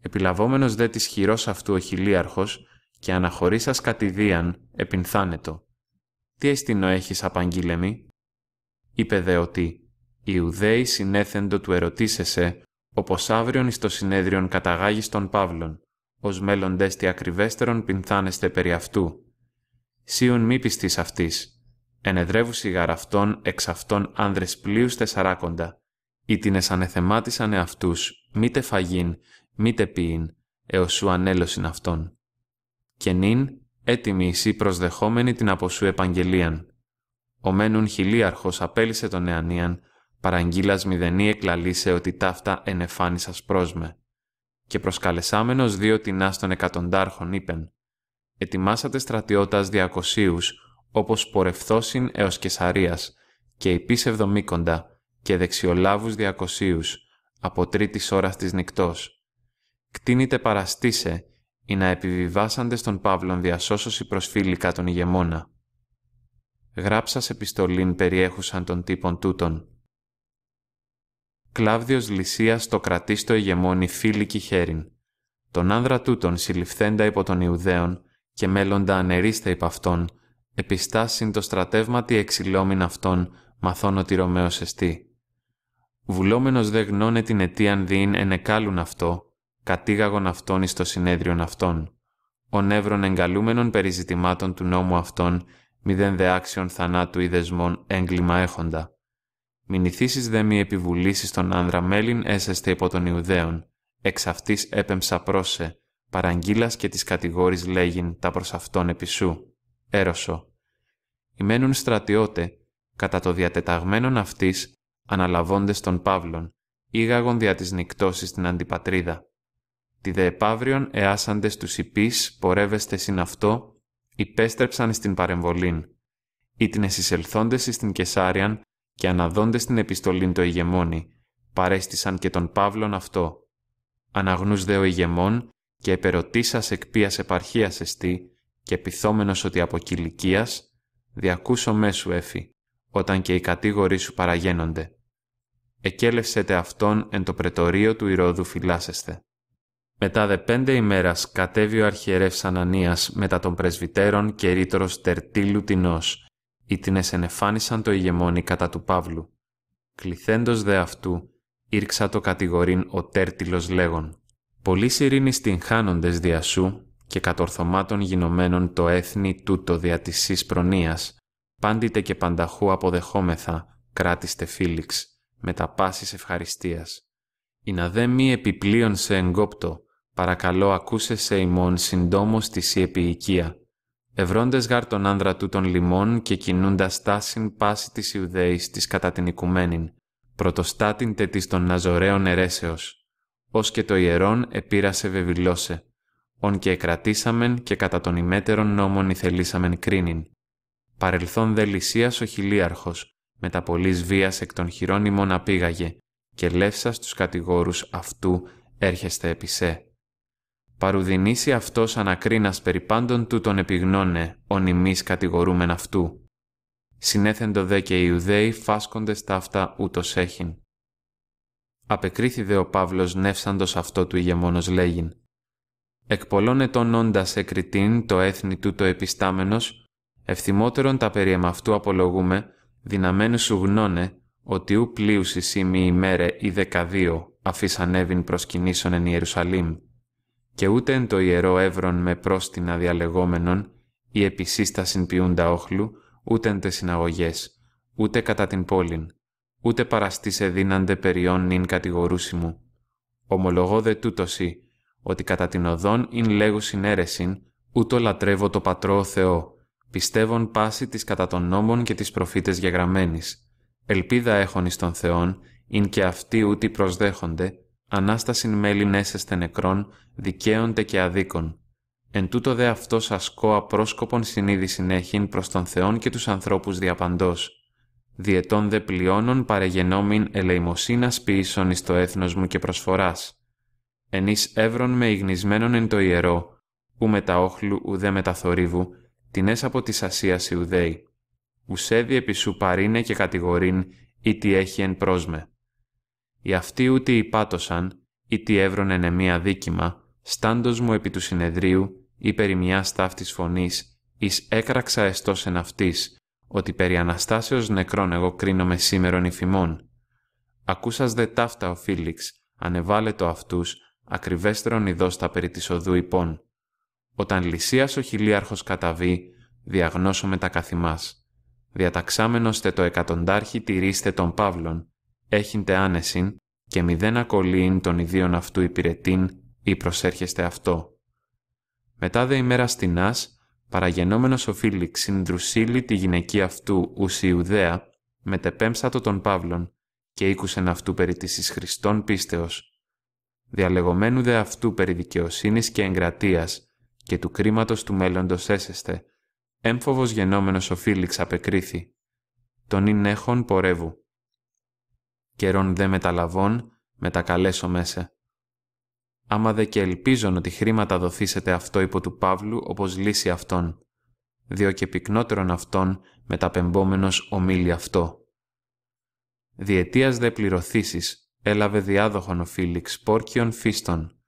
Επιλαβόμενος δε της χειρός αυτού ο χιλίαρχος και αναχωρήσας κατηδίαν επινθάνετο. Τι αισθήνο έχεις απαγγείλεμι» είπε δε ότι Ιουδαίοι συνέθεντο του ερωτήσεσαι, όπως αύριον εις το συνέδριον καταγάγεις των Παύλων, ως μέλλοντες τι ακριβέστερον πινθάνεστε περί αυτού. Σίουν μη πιστής αυτής, ενεδρεύουσι γαραυτών αυτών εξ αυτών άνδρες πλοίους τεσσαράκοντα, ή την εσανεθεμάτισαν εαυτούς, μήτε φαγήν, μήτε ποιήν, έως σου ανέλωσιν αυτών. Και νυν, έτοιμοι εσύ προσδεχόμενοι την αποσού επαγγελίαν. Ο μένουν χιλίαρχος απέλησε τον Εανίαν, παραγγείλας μηδενή εκλαλήσε ότι ταύτα ενεφάνισας πρόσμε. Και προσκαλεσάμενος δύο τεινάς των εκατοντάρχων είπεν «Ετοιμάσατε στρατιώτας διακοσίους, όπως πορευθώσιν έως Κεσαρίας, και υπή εβδομήκοντα, και δεξιολάβους διακοσίους, από τρίτης ώρας της νυχτός. Κτίνητε παραστήσε, ή να επιβιβάσαντε στον Παύλον διασώσωση φίλικά τον ηγεμόνα. Γράψας επιστολήν περιέχουσαν των τύπων τούτων, Κλάβδιος Λυσίας το κρατεί στο ηγεμόνι Φίλικη Χέριν. Τον άνδρα τούτον συλληφθέντα υπό των Ιουδαίων και μέλλοντα ανερίστα υπ' αυτόν, επιστάσιν το στρατεύματι εξηλώμην αυτών, μαθών ότι Ρωμαίος εστί. Βουλόμενος δε γνώνε την αιτίαν δίην ενεκάλουν αυτό, κατήγαγον αυτόν εις το συνέδριον αυτών. Ο νεύρων εγκαλούμενων περιζητημάτων του νόμου αυτών, μηδέν δε άξιον θανάτου ή δεσμών έγκλημα έχοντα. Μην ηθήσεις δε μη επιβουλήσεις τον άνδρα μέλην έσεστε υπό των Ιουδαίων. Εξ αυτής έπεμψα πρόσε, παραγγείλας και της κατηγόρης λέγειν τα προς αυτόν επισού. Έρωσο. Ημένουν στρατιώτε, κατά το διατεταγμένον αυτής, αναλαβώντες τον Παύλον, ήγαγον δια της νυκτώσης την αντιπατρίδα. Τη δε επαύριον εάσαντες τους υπείς, πορεύεστε συν αυτό, υπέστρεψαν στην παρεμβολήν. Ή την εσυσελθόντες στην Κεσάριαν, και αναδόντες την επιστολήν το ηγεμόνι, παρέστησαν και τον Παύλον αυτό. Αναγνούς δε ο ηγεμόν και επερωτήσας εκ ποίας επαρχίας εστί και πειθόμενος ότι από κηλικίας, διακούσω μέσου έφη, όταν και οι κατήγοροι σου παραγένονται. Εκέλευσετε αυτόν εν το πρετορείο του Ηρώδου φυλάσσεστε. Μετά δε πέντε ημέρας κατέβει ο αρχιερεύς Ανανίας μετά των πρεσβυτέρων και ρήτρος Τερτήλου Τινός οι τινές ενεφάνισαν το ηγεμόνι κατά του Παύλου. Κληθέντος δε αυτού, ήρξα το κατηγορήν ο τέρτιλος λέγον. Πολλοί ειρήνης την χάνοντες δια σου και κατορθωμάτων γινωμένων το έθνη τούτο δια της εις προνοίας, πάντητε και πανταχού αποδεχόμεθα, κράτηστε φίλιξ, με τα πάσης ευχαριστίας. Η να δε μη επιπλείον σε εγκόπτο, παρακαλώ ακούσε σε ημών συντόμως της η ευρώντες γάρ τον άνδρα του των λιμών και κινούντας τάσιν πάση της Ιουδαή της κατά την οικουμένην, πρωτοστάτην τη των Ναζωραίων Ερέσεως, ως και το ιερόν επήρασε βεβηλώσε, ον και εκρατήσαμεν και κατά των ημέτερων νόμων ηθελήσαμεν κρίνην. Παρελθόν δε λυσίας ο χιλίαρχος, με τα πολλής βίας εκ των χειρών ημών απήγαγε, και λεύσας στου κατηγόρους αυτού έρχεστε επισέ. Παρουδινήσει αυτός ανακρίνας περιπάντων του τον επιγνώνε, ον ημείς κατηγορούμεν αυτού. Συνέθεντο δε και οι Ιουδαίοι φάσκονται στα αυτά ούτως έχην. Απεκρίθη δε ο Παύλος νεύσαντος αυτό του ηγεμόνος λέγειν. Εκ πολλών ετών όντας κριτην το έθνη του το επιστάμενος, ευθυμότερον τα περί αυτού απολογούμε, δυναμένους σου γνώνε, ότι ου πλήουσι σήμη ημέρε ή δεκαδίο, αφής ανέβην εν Ιερουσαλήμ και ούτε εν το ιερό εύρον με πρόστινα διαλεγόμενον ή επισύστα συνποιούντα όχλου, ούτε εν τε συναγωγές, ούτε κατά την πόλην, ούτε σε δύναντε περιών νυν μου. Ομολογώ δε τούτωση, ότι κατά την οδόν ειν λέγου συνέρεσιν, ούτω λατρεύω το Πατρό Θεό, πιστεύων πάση της κατά των νόμων και της προφήτες γεγραμμένης. Ελπίδα έχων των Θεών, ειν και αυτοί ούτε προσδέχονται, ανάστασιν μέλη έσεστε νεκρών, δικαίονται και αδίκων. Εν τούτο δε αυτός ασκώ απρόσκοπον συνείδη έχειν προς τον Θεόν και τους ανθρώπους διαπαντός, Διετών δε πλειώνων παρεγενόμην ελεημοσύνας ποιήσων εις το έθνος μου και προσφοράς. εις εύρων με υγνισμένον εν το ιερό, ου με τα όχλου ουδέ με τα θορύβου, τινές από της Ασίας Ιουδαίοι. Ουσέδι επί σου παρήνε και κατηγορήν, ή τι έχει εν πρόσμε. Οι αυτοί ούτε υπάτωσαν, ή τι με μία δίκημα, στάντος μου επί του συνεδρίου, ή περί μιας ταύτης φωνής, εις έκραξα εστός εν ότι περί Αναστάσεως νεκρών εγώ κρίνομαι σήμερον υφημών. Ακούσας δε ταύτα ο Φίλιξ, το αυτούς, ακριβέστερον ειδός τα περί της οδού υπών. Όταν Λυσίας ο χιλίαρχος καταβεί, διαγνώσω τα καθημάς. Διαταξάμενος τε το εκατοντάρχη ρίστε των Παύλων, έχειν άνεσιν και μηδέν ακολύειν των ιδίων αυτού υπηρετήν ή προσέρχεστε αυτό. Μετά δε ημέρα στινάς, παραγενόμενος ο Φίλιξ συνδρουσίλη τη γυναική αυτού ους Ιουδαία, μετεπέμψατο των Παύλων, και ήκουσεν αυτού περί της εις Χριστών πίστεως. Διαλεγωμένου δε αυτού περί δικαιοσύνης και εγκρατείας, και του κρίματος του μέλλοντος έσεστε, έμφοβος γενόμενος ο Φίλιξ απεκρίθη. Τον ειν έχων πορεύου καιρών δε μεταλαβών, μετακαλέσω μέσα. Άμα δε και ελπίζον ότι χρήματα δοθήσετε αυτό υπό του Παύλου όπως λύση αυτών, διό και πυκνότερον αυτών μεταπεμπόμενος ομίλη αυτό. Διετίας δε πληρωθήσεις, έλαβε διάδοχον ο Φίλιξ πόρκιον φίστον.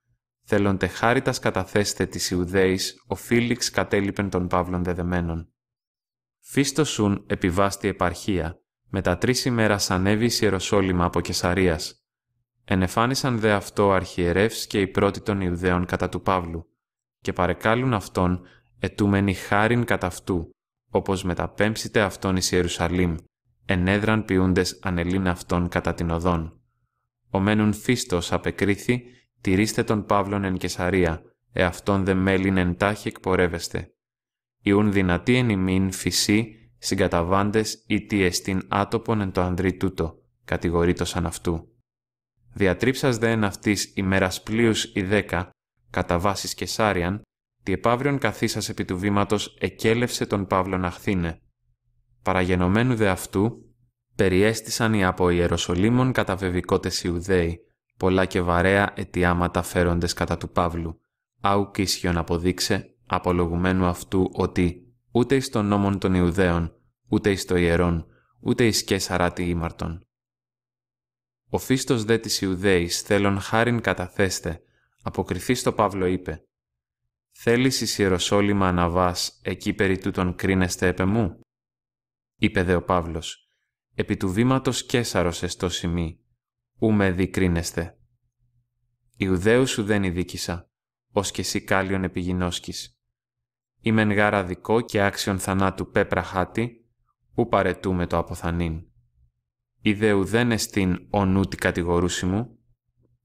Θέλοντε χάριτας καταθέστε της Ιουδαίης, ο Φίλιξ κατέλειπεν των Παύλων δεδεμένων. σουν επιβάστη επαρχία, μετά τρεις ημέρας ανέβη εις Ιεροσόλυμα από Κεσαρίας. Ενεφάνισαν δε αυτό αρχιερεύς και οι πρώτοι των Ιουδαίων κατά του Παύλου, και παρεκάλουν αυτόν ετούμενοι χάριν κατά αυτού, όπως μεταπέμψετε αυτόν εις Ιερουσαλήμ, ενέδραν ποιούντες ανελήν αυτόν κατά την οδόν. μένουν φίστος απεκρίθη, τηρήστε τον Παύλον εν Κεσαρία, εαυτόν δε μέλην εν τάχει εκπορεύεστε. Ιούν δυνατή εν ημίν φυσή, συγκαταβάντες ή τι εστίν άτοπον εν το ανδρή τούτο, κατηγορείτο σαν αυτού. Διατρίψας δε εν αυτής ημέρας πλοίους η δέκα, κατά βάσης σάριαν, τη επαύριον καθίσας επί του βήματος εκέλευσε τον να χθίνε. Παραγενωμένου δε αυτού, περιέστησαν οι από Ιεροσολύμων καταβεβικότες Ιουδαίοι, πολλά και βαρέα αιτιάματα φέροντες κατά του Παύλου. Άου Κίσιον αποδείξε, απολογουμένου αυτού ότι ούτε εις τον νόμον των Ιουδαίων, ούτε εις το ιερόν, ούτε εις σαράτη ήμαρτον. Ο φίστος δε της Ιουδαίης θέλων χάριν καταθέστε, αποκριθείς στο Παύλο είπε, «Θέλεις εις Ιεροσόλυμα αναβάς, εκεί περί τούτον κρίνεστε επ' μου» είπε δε ο Παύλος, «Επί του βήματος κέσαρος εστό σημεί, ου με δικρίνεστε». Ιουδαίους σου δεν ειδίκησα, ως και εσύ κάλλιον Είμαι γάρα δικό και άξιον θανάτου πέπρα χάτη, ου παρετούμε το αποθανήν. Ιδέου δεν εστίν ο νου τη κατηγορούση μου,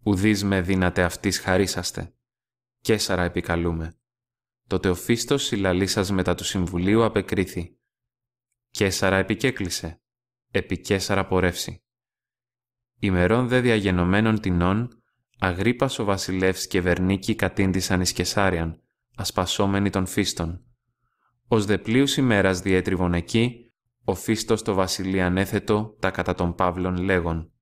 ουδείς με δύνατε αυτής χαρίσαστε. Κέσαρα επικαλούμε. Τότε ο Φίστος η μετά του Συμβουλίου απεκρίθη. Κέσαρα επικέκλεισε. Επικέσαρα πορεύσει. Ημερών δε διαγενωμένων τεινών, Αγρίπας ο βασιλεύς και Βερνίκη κατήντησαν εις Κεσάριαν, ασπασόμενοι των φίστων. Ως δε πλείους ημέρας διέτριβον εκεί, ο φίστος το βασιλεί ανέθετο τα κατά των Παύλων λέγον.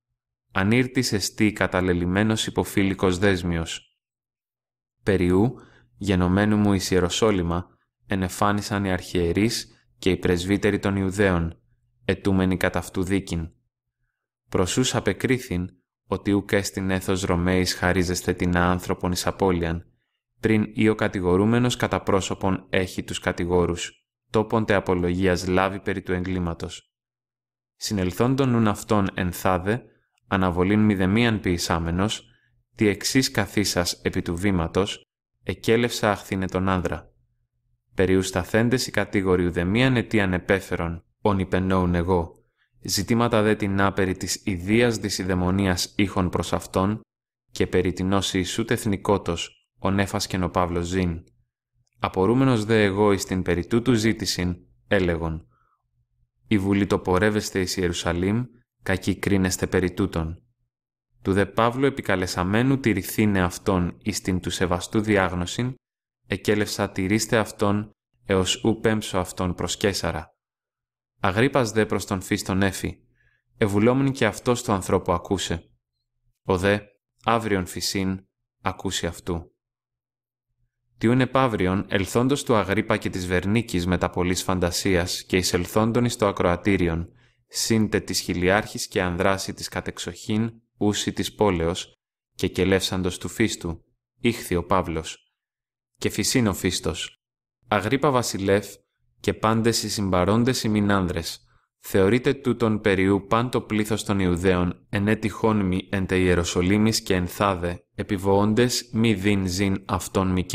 Ανήρτης εστί καταλελειμμένος υποφίλικος δέσμιος. Περιού, γενομένου μου εις Ιεροσόλυμα, ενεφάνισαν οι αρχιερείς και οι πρεσβύτεροι των Ιουδαίων, ετούμενοι κατά αυτού δίκην. απεκρίθην, ότι ουκ έστην έθος Ρωμαίης χαρίζεσθε την άνθρωπον εις πριν ή ο κατηγορούμενος κατά πρόσωπον έχει τους κατηγόρους τόπον τε απολογίας λάβει περί του εγκλήματος. Συνελθόν τον νουν αυτόν θάδε, αναβολήν μηδεμίαν ποιησάμενος, τη εξής καθίσας επί του βήματος, εκέλευσα αχθήνε τον άνδρα. Περιουσταθέντες οι κατηγορίου δεμίαν αιτίαν επέφερον, ον υπενόουν εγώ, ζητήματα δε την άπερη της ιδίας δυσιδαιμονίας ήχων προς αυτόν και περί την όση Ιησούς τεθνικότος, ο νέφας ο ζήν. Απορούμενος δε εγώ εις την περί τούτου ζήτησιν, έλεγον. Η βουλή το πορεύεστε εις Ιερουσαλήμ, κακή κρίνεστε περί τούτων. Του δε Παύλου επικαλεσαμένου τηρηθήνε αυτόν εις την του σεβαστού διάγνωσιν, εκέλευσα τηρήστε αυτόν έως ου πέμψω αυτόν προς Κέσαρα. Αγρίπας δε προς τον φίστον έφη, ευουλόμουν και αυτός το ανθρώπο ακούσε. Ο δε, αύριον φυσίν, ακούσει αυτού τιούν Παύριον, ελθόντος του αγρίπα και της βερνίκης με τα πολλής φαντασίας και εισελθόντων εις το ακροατήριον, σύντε της χιλιάρχης και ανδράση της κατεξοχήν ούση της πόλεως και κελεύσαντος του φίστου, ήχθη ο Παύλος. Και φυσίν ο φίστος, αγρίπα βασιλεύ και πάντες οι συμπαρώντες οι άνδρες θεωρείται τούτον περιού πάντο πλήθος των Ιουδαίων, εν έτυχόν μη εν τε Ιεροσολύμης και εν θάδε, επιβοώντες μη δίν ζήν αυτόν μη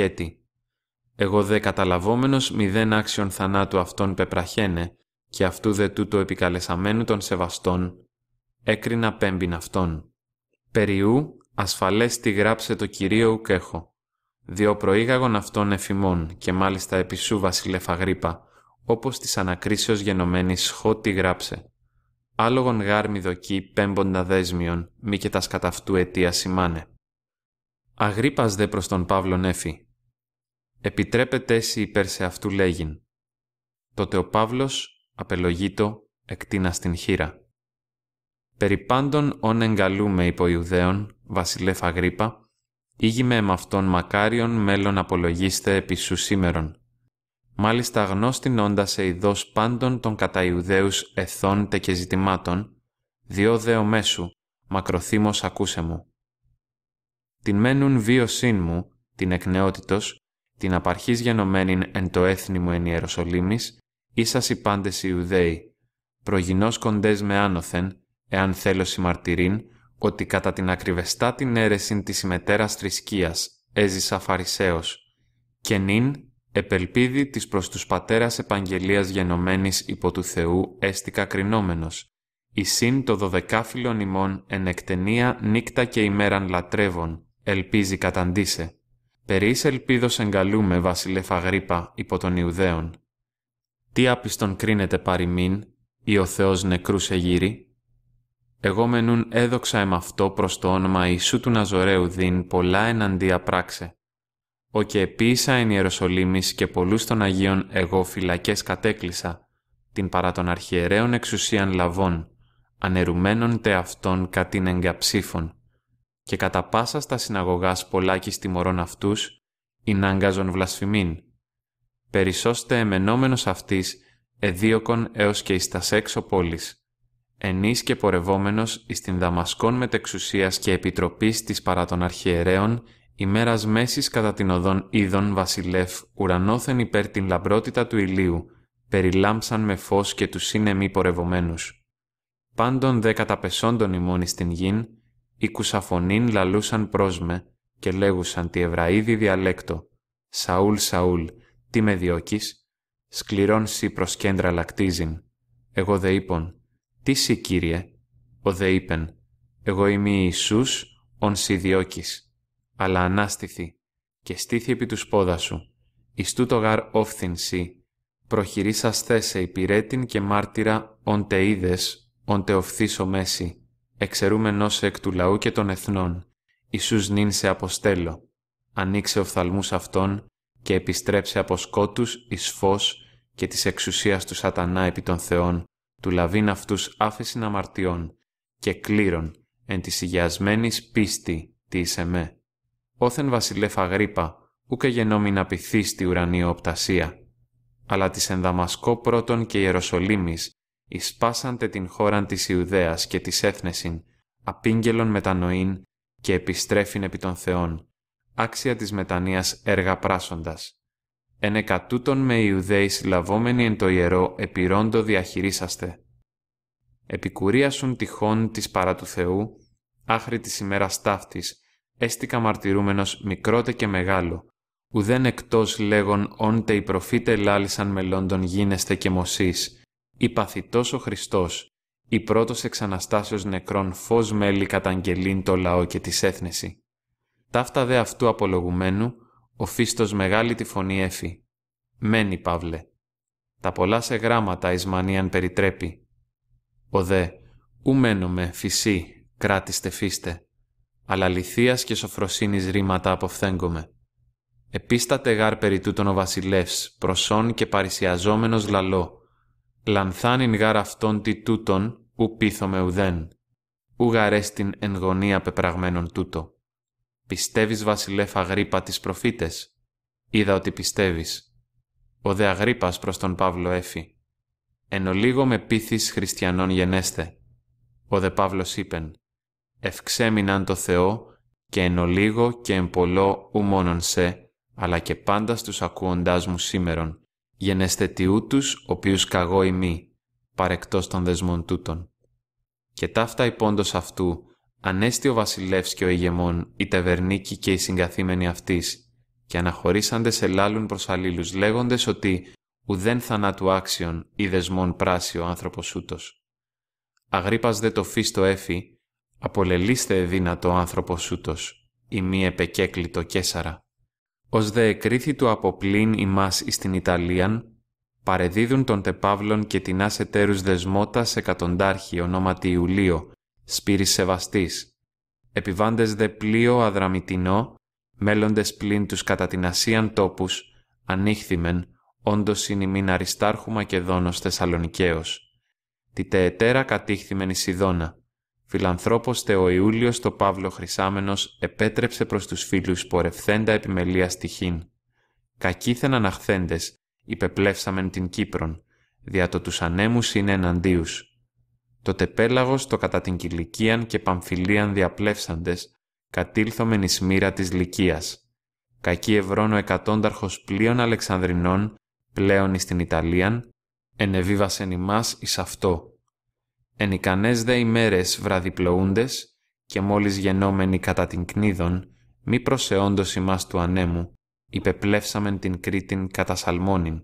Εγώ δε καταλαβόμενος δέν άξιον θανάτου αυτόν πεπραχένε, και αυτού δε τούτο επικαλεσαμένου των σεβαστών, έκρινα πέμπιν αυτόν. Περιού, ασφαλές τη γράψε το Κυρίο ουκέχο. Διό προήγαγον αυτών εφημών, και μάλιστα επισού βασιλεφαγρύπα, όπως της ανακρίσεως γενομένης χώτη γράψε. Άλογον γάρμι δοκί πέμποντα δέσμιον, μη και τας αυτού αιτία σημάνε. Αγρίπας δε προς τον Παύλο νέφη. Επιτρέπεται εσύ υπέρ σε αυτού λέγειν. Τότε ο Παύλος απελογήτο, εκτείνα στην χείρα. Περί όν εγκαλούμε υπό Ιουδαίων, βασιλεύ αγρύπα, ήγημε εμ' αυτόν μακάριον μέλλον απολογίστε επί σου σήμερον μάλιστα γνώστην όντα σε ειδός πάντων των κατά Ιουδαίους εθών τε και ζητημάτων, διό μέσου, μακροθύμος ακούσε μου. Την μένουν βίωσήν μου, την εκνεότητος, την απαρχής γενομένην εν το έθνη μου εν Ιεροσολύμης, ίσας οι πάντες Ιουδαίοι, προγινός κοντές με άνωθεν, εάν θέλω συμμαρτυρήν, ότι κατά την ακριβεστά την αίρεσιν της ημετέρας θρησκείας έζησα Φαρισαίος, και νυν επελπίδη της προς τους πατέρας επαγγελίας γενομένης υπό του Θεού έστικα κρινόμενος, η συν το δωδεκάφυλλον ημών εν εκτενία νύκτα και ημέραν λατρεύων, ελπίζει καταντήσε. Περίς ελπίδος εγκαλούμε βασιλεφαγρύπα υπό των Ιουδαίων. Τι άπιστον κρίνεται παροιμήν, ή ο Θεός νεκρούς γύρι. Εγώ μενούν έδοξα εμ' αυτό προς το όνομα Ιησού του Ναζωρέου δίν πολλά εναντία πράξε ο και επίησα εν Ιεροσολύμης και πολλούς των Αγίων εγώ φυλακές κατέκλυσα, την παρά των αρχιερέων εξουσίαν λαβών, ανερουμένων τε αυτών κατήν εγκαψήφων, και κατά πάσα στα συναγωγάς πολλάκις τιμωρών αυτούς, ειν άγκαζον βλασφημίν. Περισσώστε εμενόμενος αυτής, εδίωκον έως και εις τας έξω πόλης, Ενείς και πορευόμενος εις την Δαμασκόν μετεξουσίας και επιτροπής της παρά των αρχιερέων ημέρας μέσης κατά την οδόν είδων βασιλεύ, ουρανόθεν υπέρ την λαμπρότητα του ηλίου, περιλάμψαν με φως και τους είναι μη πορευωμένους. Πάντων δε καταπεσόντων ημών εις την γην, οικουσαφωνήν λαλούσαν πρόσμε και λέγουσαν τη Ευραίδη διαλέκτο, «Σαούλ, Σαούλ, τι με διώκεις, σκληρών σύ προς κέντρα λακτίζειν». Εγώ δε είπων, «Τι σύ, Κύριε», ο δε είπεν, «Εγώ είμαι Ιησούς, ον σύ διώκεις» αλλά ανάστηθη, και στήθη επί του σπόδα σου. Εις τούτο γαρ όφθην σύ, προχειρήσας θέσε υπηρέτην και μάρτυρα όντε τε είδες, ον τε οφθήσω μέση, εξαιρούμενος εκ του λαού και των εθνών, Ιησούς νυν σε αποστέλω. Ανοίξε οφθαλμούς αυτών και επιστρέψε από σκότους εις φως και της εξουσίας του σατανά επί των θεών, του λαβήν αυτούς άφεσιν αμαρτιών και κλήρων εν της υγειασμένης πίστη τι είσαι όθεν βασιλέφα γρήπα, ούκε στη ουρανίο οπτασία. Αλλά της ενδαμασκό πρώτον και Ιεροσολύμης, εισπάσαντε την χώρα της Ιουδαίας και της έθνεσιν, απήγγελον μετανοήν και επιστρέφειν επί των Θεών, άξια της μετανοίας έργα πράσοντας. Εν εκατούτων με Ιουδαίοι συλλαβόμενοι εν το ιερό επιρόντο διαχειρίσαστε. Επικουρίασουν τυχόν της παρά του Θεού, άχρη της ημέρας ταύτης, έστικα μαρτυρούμενος μικρότε και μεγάλο, ουδέν εκτός λέγον όντε οι προφήτε λάλησαν μελόντων γίνεστε και Μωσής, η ο Χριστός, η πρώτος εξαναστάσεως νεκρών φως μέλη καταγγελήν το λαό και της έθνεση. Ταύτα δε αυτού απολογουμένου, ο φίστος μεγάλη τη φωνή έφη. Μένει Παύλε. Τα πολλά σε γράμματα εις μανίαν περιτρέπει. Ο δε, ου μένουμε, φυσί, κράτηστε φίστε αλλά λυθεία και σοφροσύνης ρήματα αποφθέγκομαι. Επίστατε γάρ περί τούτων ο βασιλεύς, προσών και παρησιαζόμενος λαλό. Λανθάνιν γάρ αυτών τι τούτων, ου πείθομαι ουδέν. Ου γαρέστην εν γωνία πεπραγμένον τούτο. Πιστεύεις, βασιλεύ αγρήπα τις προφήτες. Είδα ότι πιστεύεις. Ο δε αγρήπας προς τον Παύλο έφη. Εν ολίγο με πείθεις χριστιανών γενέστε. Ο δε Παύλος είπεν ευξέμειναν το Θεό και εν ολίγο και εν πολλό μόνον σε, αλλά και πάντα στους ακούοντάς μου σήμερον, γενεσθετιού τους οποίους καγώ ημί, παρεκτός των δεσμών τούτων. Και ταύτα υπόντος αυτού, ανέστη ο βασιλεύς και ο ηγεμόν, η τεβερνίκη και οι συγκαθήμενοι αυτής, και σε ελάλουν προς αλλήλους, λέγοντες ότι ουδέν θανάτου άξιον ή δεσμόν πράσι άνθρωπος ούτος. Αγρίπας δε το φύστο έφη, Απολελίστε δυνατό άνθρωπο ούτος, η μη επεκέκλητο κέσαρα. Ως δε εκρίθη του από πλήν ημάς εις την Ιταλίαν, παρεδίδουν των τεπάβλων και την ασετέρους δεσμότας εκατοντάρχη ονόματι Ιουλίο, σπύρι σεβαστής. Επιβάντες δε πλοίο αδραμητινό, μέλλοντες πλήν τους κατά την Ασίαν τόπους, ανήχθημεν, όντως είναι μην αριστάρχου Μακεδόνος Θεσσαλονικαίος. Τη τεετέρα κατήχθημεν η Σιδώνα φιλανθρώπος Θεοϊούλιος το Παύλο Χρυσάμενος επέτρεψε προς τους φίλους πορευθέντα επιμελία στοιχήν. Κακήθεν αναχθέντες, υπεπλέψαμεν την Κύπρον, δια το τους ανέμους είναι εναντίους. Το τεπέλαγος το κατά την Κυλικίαν και Παμφιλίαν διαπλέψαντες κατήλθομεν εις μοίρα της Λυκίας. Κακή ευρών ο εκατόνταρχος πλοίων Αλεξανδρινών, πλέον εις την Ιταλίαν, ενεβίβασεν ημάς εις αυτό εν ικανές δε ημέρες βραδιπλοούντες, και μόλις γενόμενοι κατά την κνίδων, μη προσεόντος ημάς του ανέμου, υπεπλέψαμεν την Κρήτην κατά σαλμόνιν.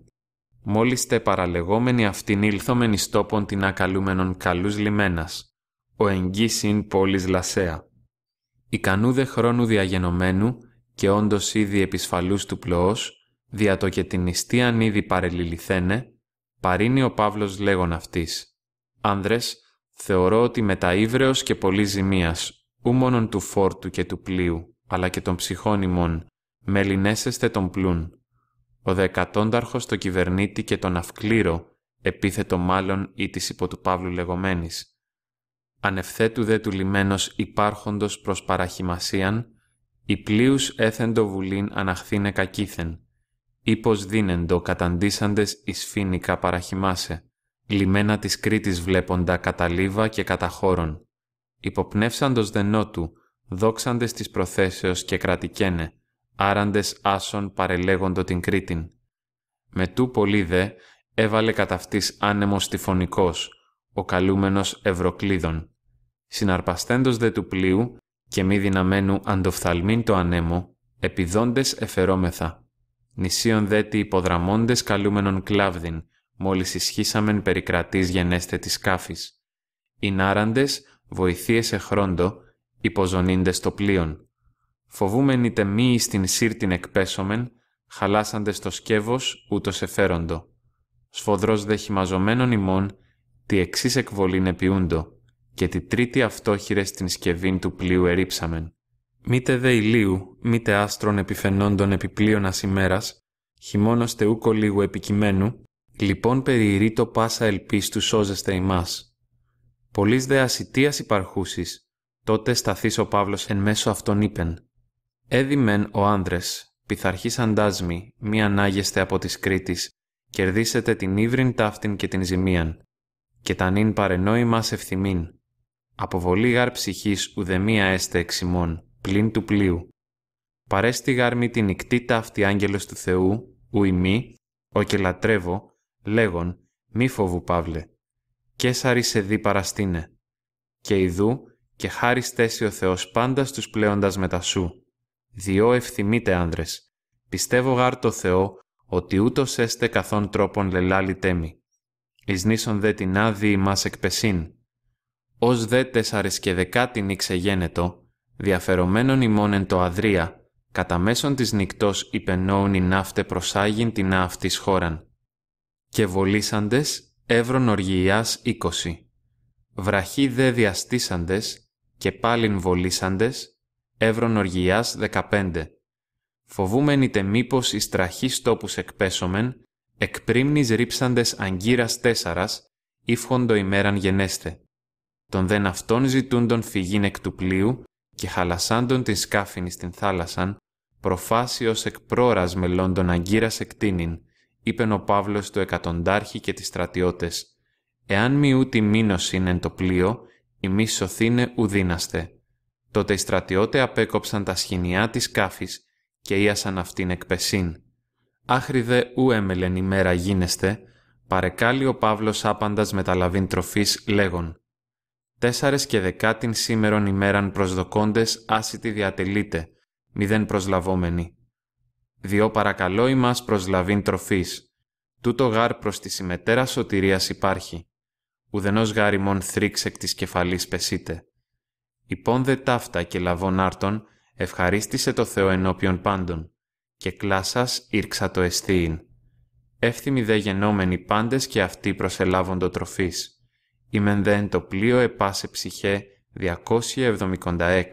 Μόλις τε παραλεγόμενοι αυτήν ήλθομεν εις τόπον την ακαλούμενον καλούς λιμένας, ο εγγύς ειν πόλης Λασέα. δε χρόνου διαγενωμένου και όντως ήδη επισφαλούς του πλοός, δια το και την νηστείαν ήδη παρελιληθένε, παρίνει ο παύλος λέγον αυτής. Άνδρες, Θεωρώ ότι ύβρεος και πολύ ζημίας, ου μόνον του φόρτου και του πλοίου, αλλά και των ψυχών ημών, μελινέσεστε τον πλούν. Ο δεκατόνταρχος το κυβερνήτη και τον αυκλήρο, επίθετο μάλλον ή της υπό του Παύλου λεγόμενης. Ανευθέτου δε του λιμένος υπάρχοντος προς παραχυμασίαν, η πλοίους έθεντο βουλήν αναχθήνε κακήθεν, ύπος δίνεντο καταντήσαντες εις φήνικα παραχυμάσε λιμένα της Κρήτης βλέποντα κατά λίβα και κατά χώρον. Υποπνεύσαντος δενό του, δόξαντες της προθέσεως και κρατικένε, άραντες άσων παρελέγοντο την Κρήτην. Με τού πολύ δε έβαλε κατά αυτής άνεμος τυφωνικός, ο καλούμενος Ευροκλήδων. Συναρπαστέντος δε του πλοίου και μη δυναμένου αντοφθαλμήν το ανέμο, επιδόντες εφερόμεθα. Νησίον δε τι υποδραμώντες καλούμενον κλάβδιν, μόλις ισχύσαμεν περικρατής γενέστε της σκάφης. Οι νάραντες, βοηθείες εχρόντο, υποζωνίντε στο πλοίον. Φοβούμεν είτε μη στην σύρτην εκπέσωμεν, χαλάσαντες στο σκεύος ούτως εφέροντο. Σφοδρός δε χυμαζωμένων ημών, τη εξής εκβολήν επιούντο, και τη τρίτη αυτόχειρε στην σκευήν του πλοίου ερήψαμεν. Μήτε δε ηλίου, μήτε άστρων επιφαινόντων επιπλίων ημέρα, χειμώνος στεούκο λίγου επικειμένου, Λοιπόν περιηρεί το πάσα ελπίς του σώζεστε ημάς. Πολύς δε ασιτίας υπαρχούσις, τότε σταθείς ο Παύλος εν μέσω αυτών είπεν. Έδιμεν ο άνδρες, πειθαρχής αντάσμη, μη ανάγεστε από της Κρήτης, κερδίσετε την ύβριν ταύτην και την ζημίαν. Και τα νυν παρενόημας ευθυμήν. Αποβολή γάρ ψυχής ουδεμία έστε εξημών, πλην του πλοίου. Παρέστη μη την νυχτή ταύτη άγγελος του Θεού, ου ημί, ο και λατρεύω, λέγον, μη φοβου Παύλε, κέσαρι σε δι παραστίνε. Και ιδού και χάρι στέσει ο Θεός πάντα στους πλέοντας μετά σου. Διό ευθυμείτε άνδρες. Πιστεύω γάρ το Θεό, ότι ούτως έστε καθόν τρόπον λελάλη τέμι. Εις νήσον δε την άδη ημάς εκπεσίν. Ως δε τέσσαρες και δεκάτην εξεγένετο, διαφερομένον ημών εν το αδρία, κατά μέσον της νυκτός υπενόουν η ναύτε προσάγην την ναύτης χώραν και βολήσαντες εύρον οργιάς είκοσι. Βραχή δε διαστήσαντες και πάλιν βολήσαντες εύρων οργιάς δεκαπέντε. Φοβούμενητε μήπως εις τραχείς τόπους εκ εκπρίμνης ρύψαντες αγκύρας τέσσαρας, ύφχοντο ημέραν γενέστε. Τον δεν αυτόν ζητούντον φυγήν εκ του πλοίου και χαλασάντον την σκάφινη στην θάλασσαν, προφάσιος εκ πρόρας μελών τον αγκύρας εκτείνην, είπε ο Παύλος στο εκατοντάρχη και τις στρατιώτες, «Εάν μη ούτι μήνος είναι το πλοίο, ημί σωθήνε ουδύναστε». Τότε οι στρατιώτες απέκοψαν τα σχοινιά της κάφης και ίασαν αυτήν εκ πεσίν. δε ου έμελεν ημέρα γίνεστε, παρεκάλει ο Παύλος άπαντας λαβήν τροφής λέγον. Τέσσαρες και δεκάτην σήμερον ημέραν προσδοκώντες άσιτη διατελείτε, μηδέν προσλαβόμενοι διό παρακαλώ ημάς λαβήν τροφής. Τούτο γάρ προς τη συμμετέρα σωτηρίας υπάρχει. Ουδενός γάρ ημών θρήξ εκ της κεφαλής πεσίτε. Υπόν δε ταύτα και λαβών άρτων, ευχαρίστησε το Θεό ενώπιον πάντων. Και κλάσας ήρξα το εστίην. Εύθυμοι δε γενόμενοι πάντες και αυτοί προσελάβοντο τροφής. Ημεν δεν το πλοίο επάσε ψυχέ 276.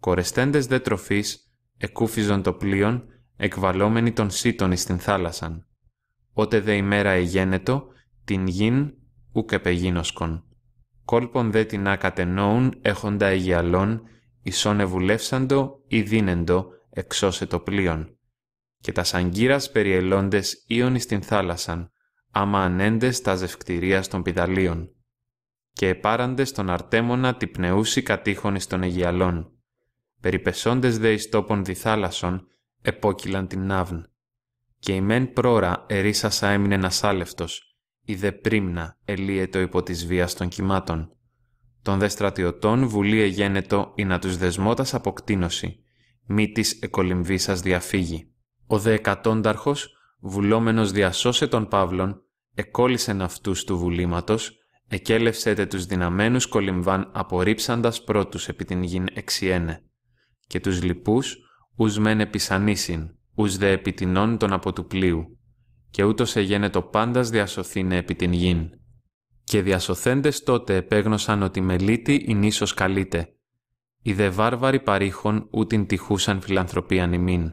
Κορεστέντες δε τροφής, εκούφιζον το πλοίον, εκβαλόμενοι των σύτων την θάλασσαν. Ότε δε ημέρα εγένετο, την γίν ουκ επεγίνοσκον. Κόλπον δε την ακατενόουν έχοντα αιγιαλών, ισόν ευουλεύσαντο ή δίνεντο εξώσε το πλοίον. Και τας σαγκύρας περιελώντες ίον την θάλασσαν, άμα ανέντες τας ζευκτηρία των πιδαλίων. Και επάραντες τον αρτέμονα την κατήχων εις των αιγιαλών. Περιπεσόντες δε εις τόπον επόκυλαν την ναύν. Και η μεν πρόρα ερίσασα έμεινε ασάλευτος, η δε πρίμνα ελίετο υπό της βίας των κυμάτων. Των δε στρατιωτών βουλή εγένετο ή να τους δεσμότας αποκτήνωση, μη της σας διαφύγει. Ο δε εκατόνταρχος, βουλόμενος διασώσε των Παύλων, εκόλυσεν αυτούς του βουλήματος, εκέλευσετε τους δυναμένους κολυμβάν απορρίψαντας πρώτους επί την γην εξιένε. Και τους λοιπούς, ους μεν επισανήσιν, ους δε επιτινών τον από του πλοίου, και ούτως το πάντας διασωθήνε επί την γην. Και διασωθέντες τότε επέγνωσαν ότι μελίτη ειν ίσως καλείται. Οι δε βάρβαροι παρήχων ούτην τυχούσαν φιλανθρωπίαν ημίν.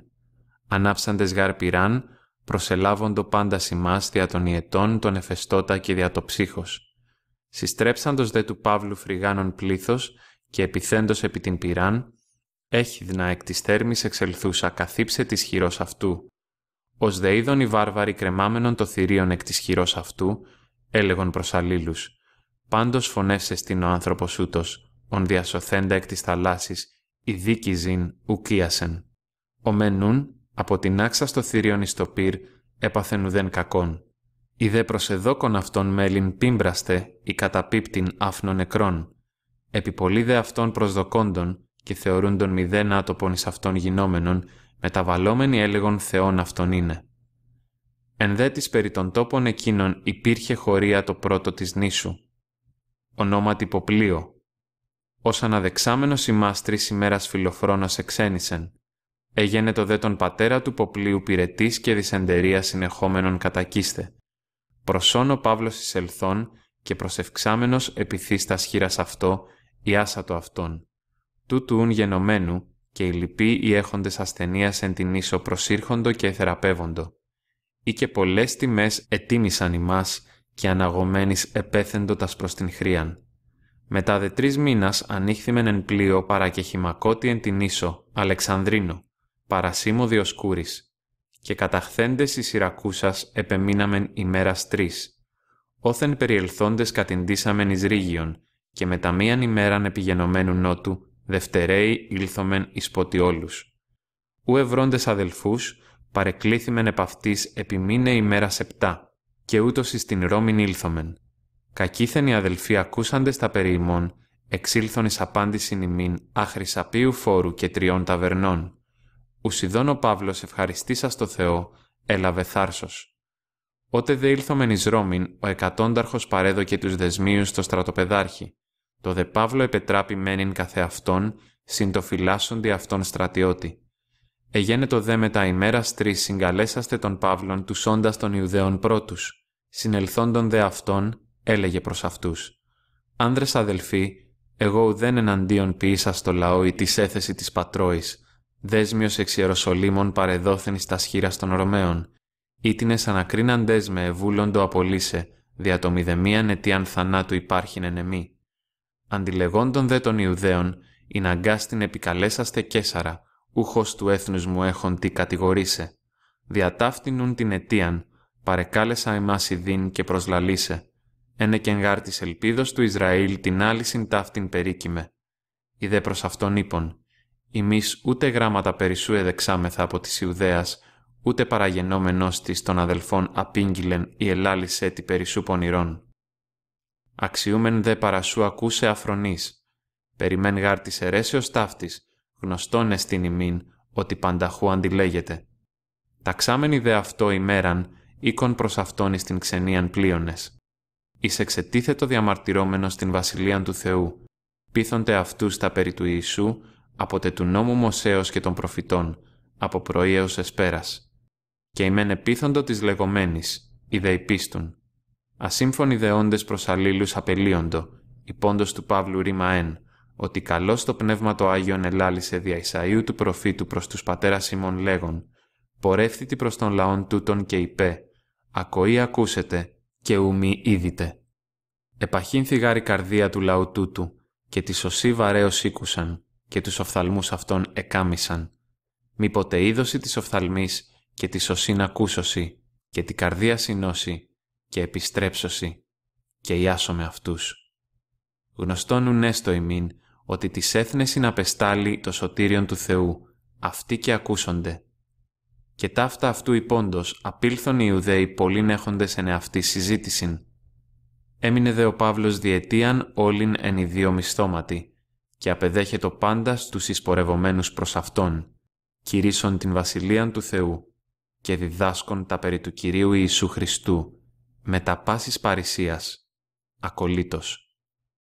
Ανάψαντες πυράν προσελάβοντο πάντας σημάς δια των ιετών τον εφεστώτα και δια το ψύχος. Συστρέψαντος δε του Παύλου φρυγάνων πλήθος και επιθεντο επί την πυράν, έχιδνα εκ της θέρμης εξελθούσα καθύψε της χειρός αυτού. Ως δε είδον οι βάρβαροι κρεμάμενον το θηρίον εκ της χειρός αυτού, έλεγον προς αλλήλους, πάντως φωνεύσε στην ο άνθρωπος ούτος, ον διασωθέντα εκ της θαλάσσης, η δίκη ζήν ουκίασεν. Ο μενούν, από την άξα στο θηρίον εις το πυρ, έπαθεν ουδέν κακόν. Ιδέ δε προσεδόκον αυτόν μέλην πίμπραστε, η καταπίπτην άφνο νεκρών. Επιπολίδε προσδοκόντων, και θεωρούν τον μηδέν άτοπον εις αυτόν γινόμενον, μεταβαλλόμενοι έλεγον θεών αυτόν είναι. Εν δε της περί των τόπων εκείνων υπήρχε χωρία το πρώτο της νήσου. Ονόματι Ποπλίο. Ως αναδεξάμενος ημάς τρεις ημέρας φιλοφρόνος εξένησεν. έγινε το δε τον πατέρα του Ποπλίου πυρετής και δυσεντερία συνεχόμενων κατακίστε. Προσώνω Παύλος εις και προσευξάμενος επιθύστας χείρας αυτό, άσα το αυτόν τούτου ουν γενωμένου, και οι λοιποί οι έχοντες ασθενείας εν την ίσο προσύρχοντο και θεραπεύοντο. Ή και πολλές τιμές ετίμησαν ημάς και αναγωμένης επέθεντοτας προς την χρίαν. Μετά δε τρεις μήνας ανοίχθημεν εν πλοίο παρά και χυμακότη εν την ίσο, Αλεξανδρίνο, παρασίμω Διοσκούρης. Και καταχθέντες εις Σιρακούσας επεμείναμεν ημέρας τρεις. Όθεν περιελθόντες κατηντήσαμεν εις Ρήγιον, και μετά μίαν ημέραν επιγενωμένου νότου δευτερέοι ήλθομεν εις ποτί όλους. Ου ευρώντες αδελφούς, παρεκλήθημεν επ' αυτής επί μήνε ημέρα σεπτά, και ούτως εις την Ρώμην ήλθομεν. Κακήθεν οι αδελφοί ακούσαντες τα περίμον, εξήλθον εις απάντησιν ημίν αχρησαπίου φόρου και τριών ταβερνών. Ουσιδών ο Παύλος ευχαριστήσας το Θεό, έλαβε θάρσος. Ότε δε ήλθομεν εις Ρώμην, ο εκατόνταρχος παρέδωκε τους δεσμίους στο στρατοπεδάρχη, το δε Παύλο επετράπη μένειν καθεαυτόν, συν το φυλάσσονται αυτόν στρατιώτη. Εγένετο δε μετά ημέρας τρεις συγκαλέσαστε τον Παύλων τους όντας των Ιουδαίων πρώτους. Συνελθόντων δε αυτόν, έλεγε προς αυτούς. Άνδρες αδελφοί, εγώ ουδέν εναντίον ποιήσα στο λαό ή της έθεση της πατρόης, δέσμιος εξ Ιεροσολύμων παρεδόθεν στα σχήρα των Ρωμαίων, ήτινε ανακρίναντε με ευούλοντο απολύσε, δια το μηδεμίαν αιτίαν θανάτου υπάρχειν ενεμή. Αντιλεγόντων δε των Ιουδαίων, η ναγκάς την επικαλέσαστε κέσαρα, ούχος του έθνους μου έχουν τι κατηγορήσε. Διατάφτινουν την αιτίαν, παρεκάλεσα εμάς δίν και προσλαλήσε. Ένε και ελπίδος του Ισραήλ την άλλη συντάφτην περίκυμε. Ιδέ προς αυτόν είπων, εμείς ούτε γράμματα περισσού εδεξάμεθα από της Ιουδαίας, ούτε παραγενόμενός της των αδελφών απήγγειλεν η ελάλησέ τη περισσού πονηρών. Αξιούμεν δε παρασού ακούσε αφρονής. Περιμέν γάρ της αιρέσεως ταύτης, γνωστόν εστίν ημίν, ότι πανταχού αντιλέγεται. Ταξάμενη δε αυτό ημέραν, οίκον προς αυτόν εις την ξενίαν πλίονες. Εις εξετίθετο διαμαρτυρόμενος στην βασιλείαν του Θεού, πείθονται αυτούς τα περί του Ιησού, από του νόμου Μωσέως και των προφητών, από πρωί έως εσπέρας. Και ημένε πείθοντο της λεγόμενης, οι δε υπίστουν. Ασύμφωνοι δεόντες προς αλλήλους απελείοντο, υπόντος του Παύλου ρήμα εν, ότι καλώς το Πνεύμα το Άγιον ελάλησε δια Ισαΐου του προφήτου προς τους πατέρας ημών λέγον, πορεύθητη προς τον λαόν τούτον και είπε, «Ακοή ακούσετε και ουμή είδητε». Επαχύνθη γάρη καρδία του λαού τούτου, και τη σωσή βαρέως ήκουσαν, και τους οφθαλμούς αυτών εκάμισαν. Μήποτε είδωση της οφθαλμής, και τη σωσή ακούσωση, και την καρδία συνώση, και επιστρέψωσι και ιάσω με αυτούς. Γνωστόν ουνέστο ημίν ότι τις έθνες είναι το σωτήριον του Θεού, αυτοί και ακούσονται. Και ταύτα αυτού υπόντος απήλθον οι Ιουδαίοι πολλήν έχοντες εν νεαυτή συζήτησιν. Έμεινε δε ο Παύλος διετίαν όλην εν ιδίω μισθώματι και απεδέχετο πάντα στους εισπορευωμένους προς Αυτόν, κηρύσσον την Βασιλείαν του Θεού και διδάσκον τα περί του Κυρίου Ιησού Χριστού Μεταπάσης Παρισίας. Ακολίτος.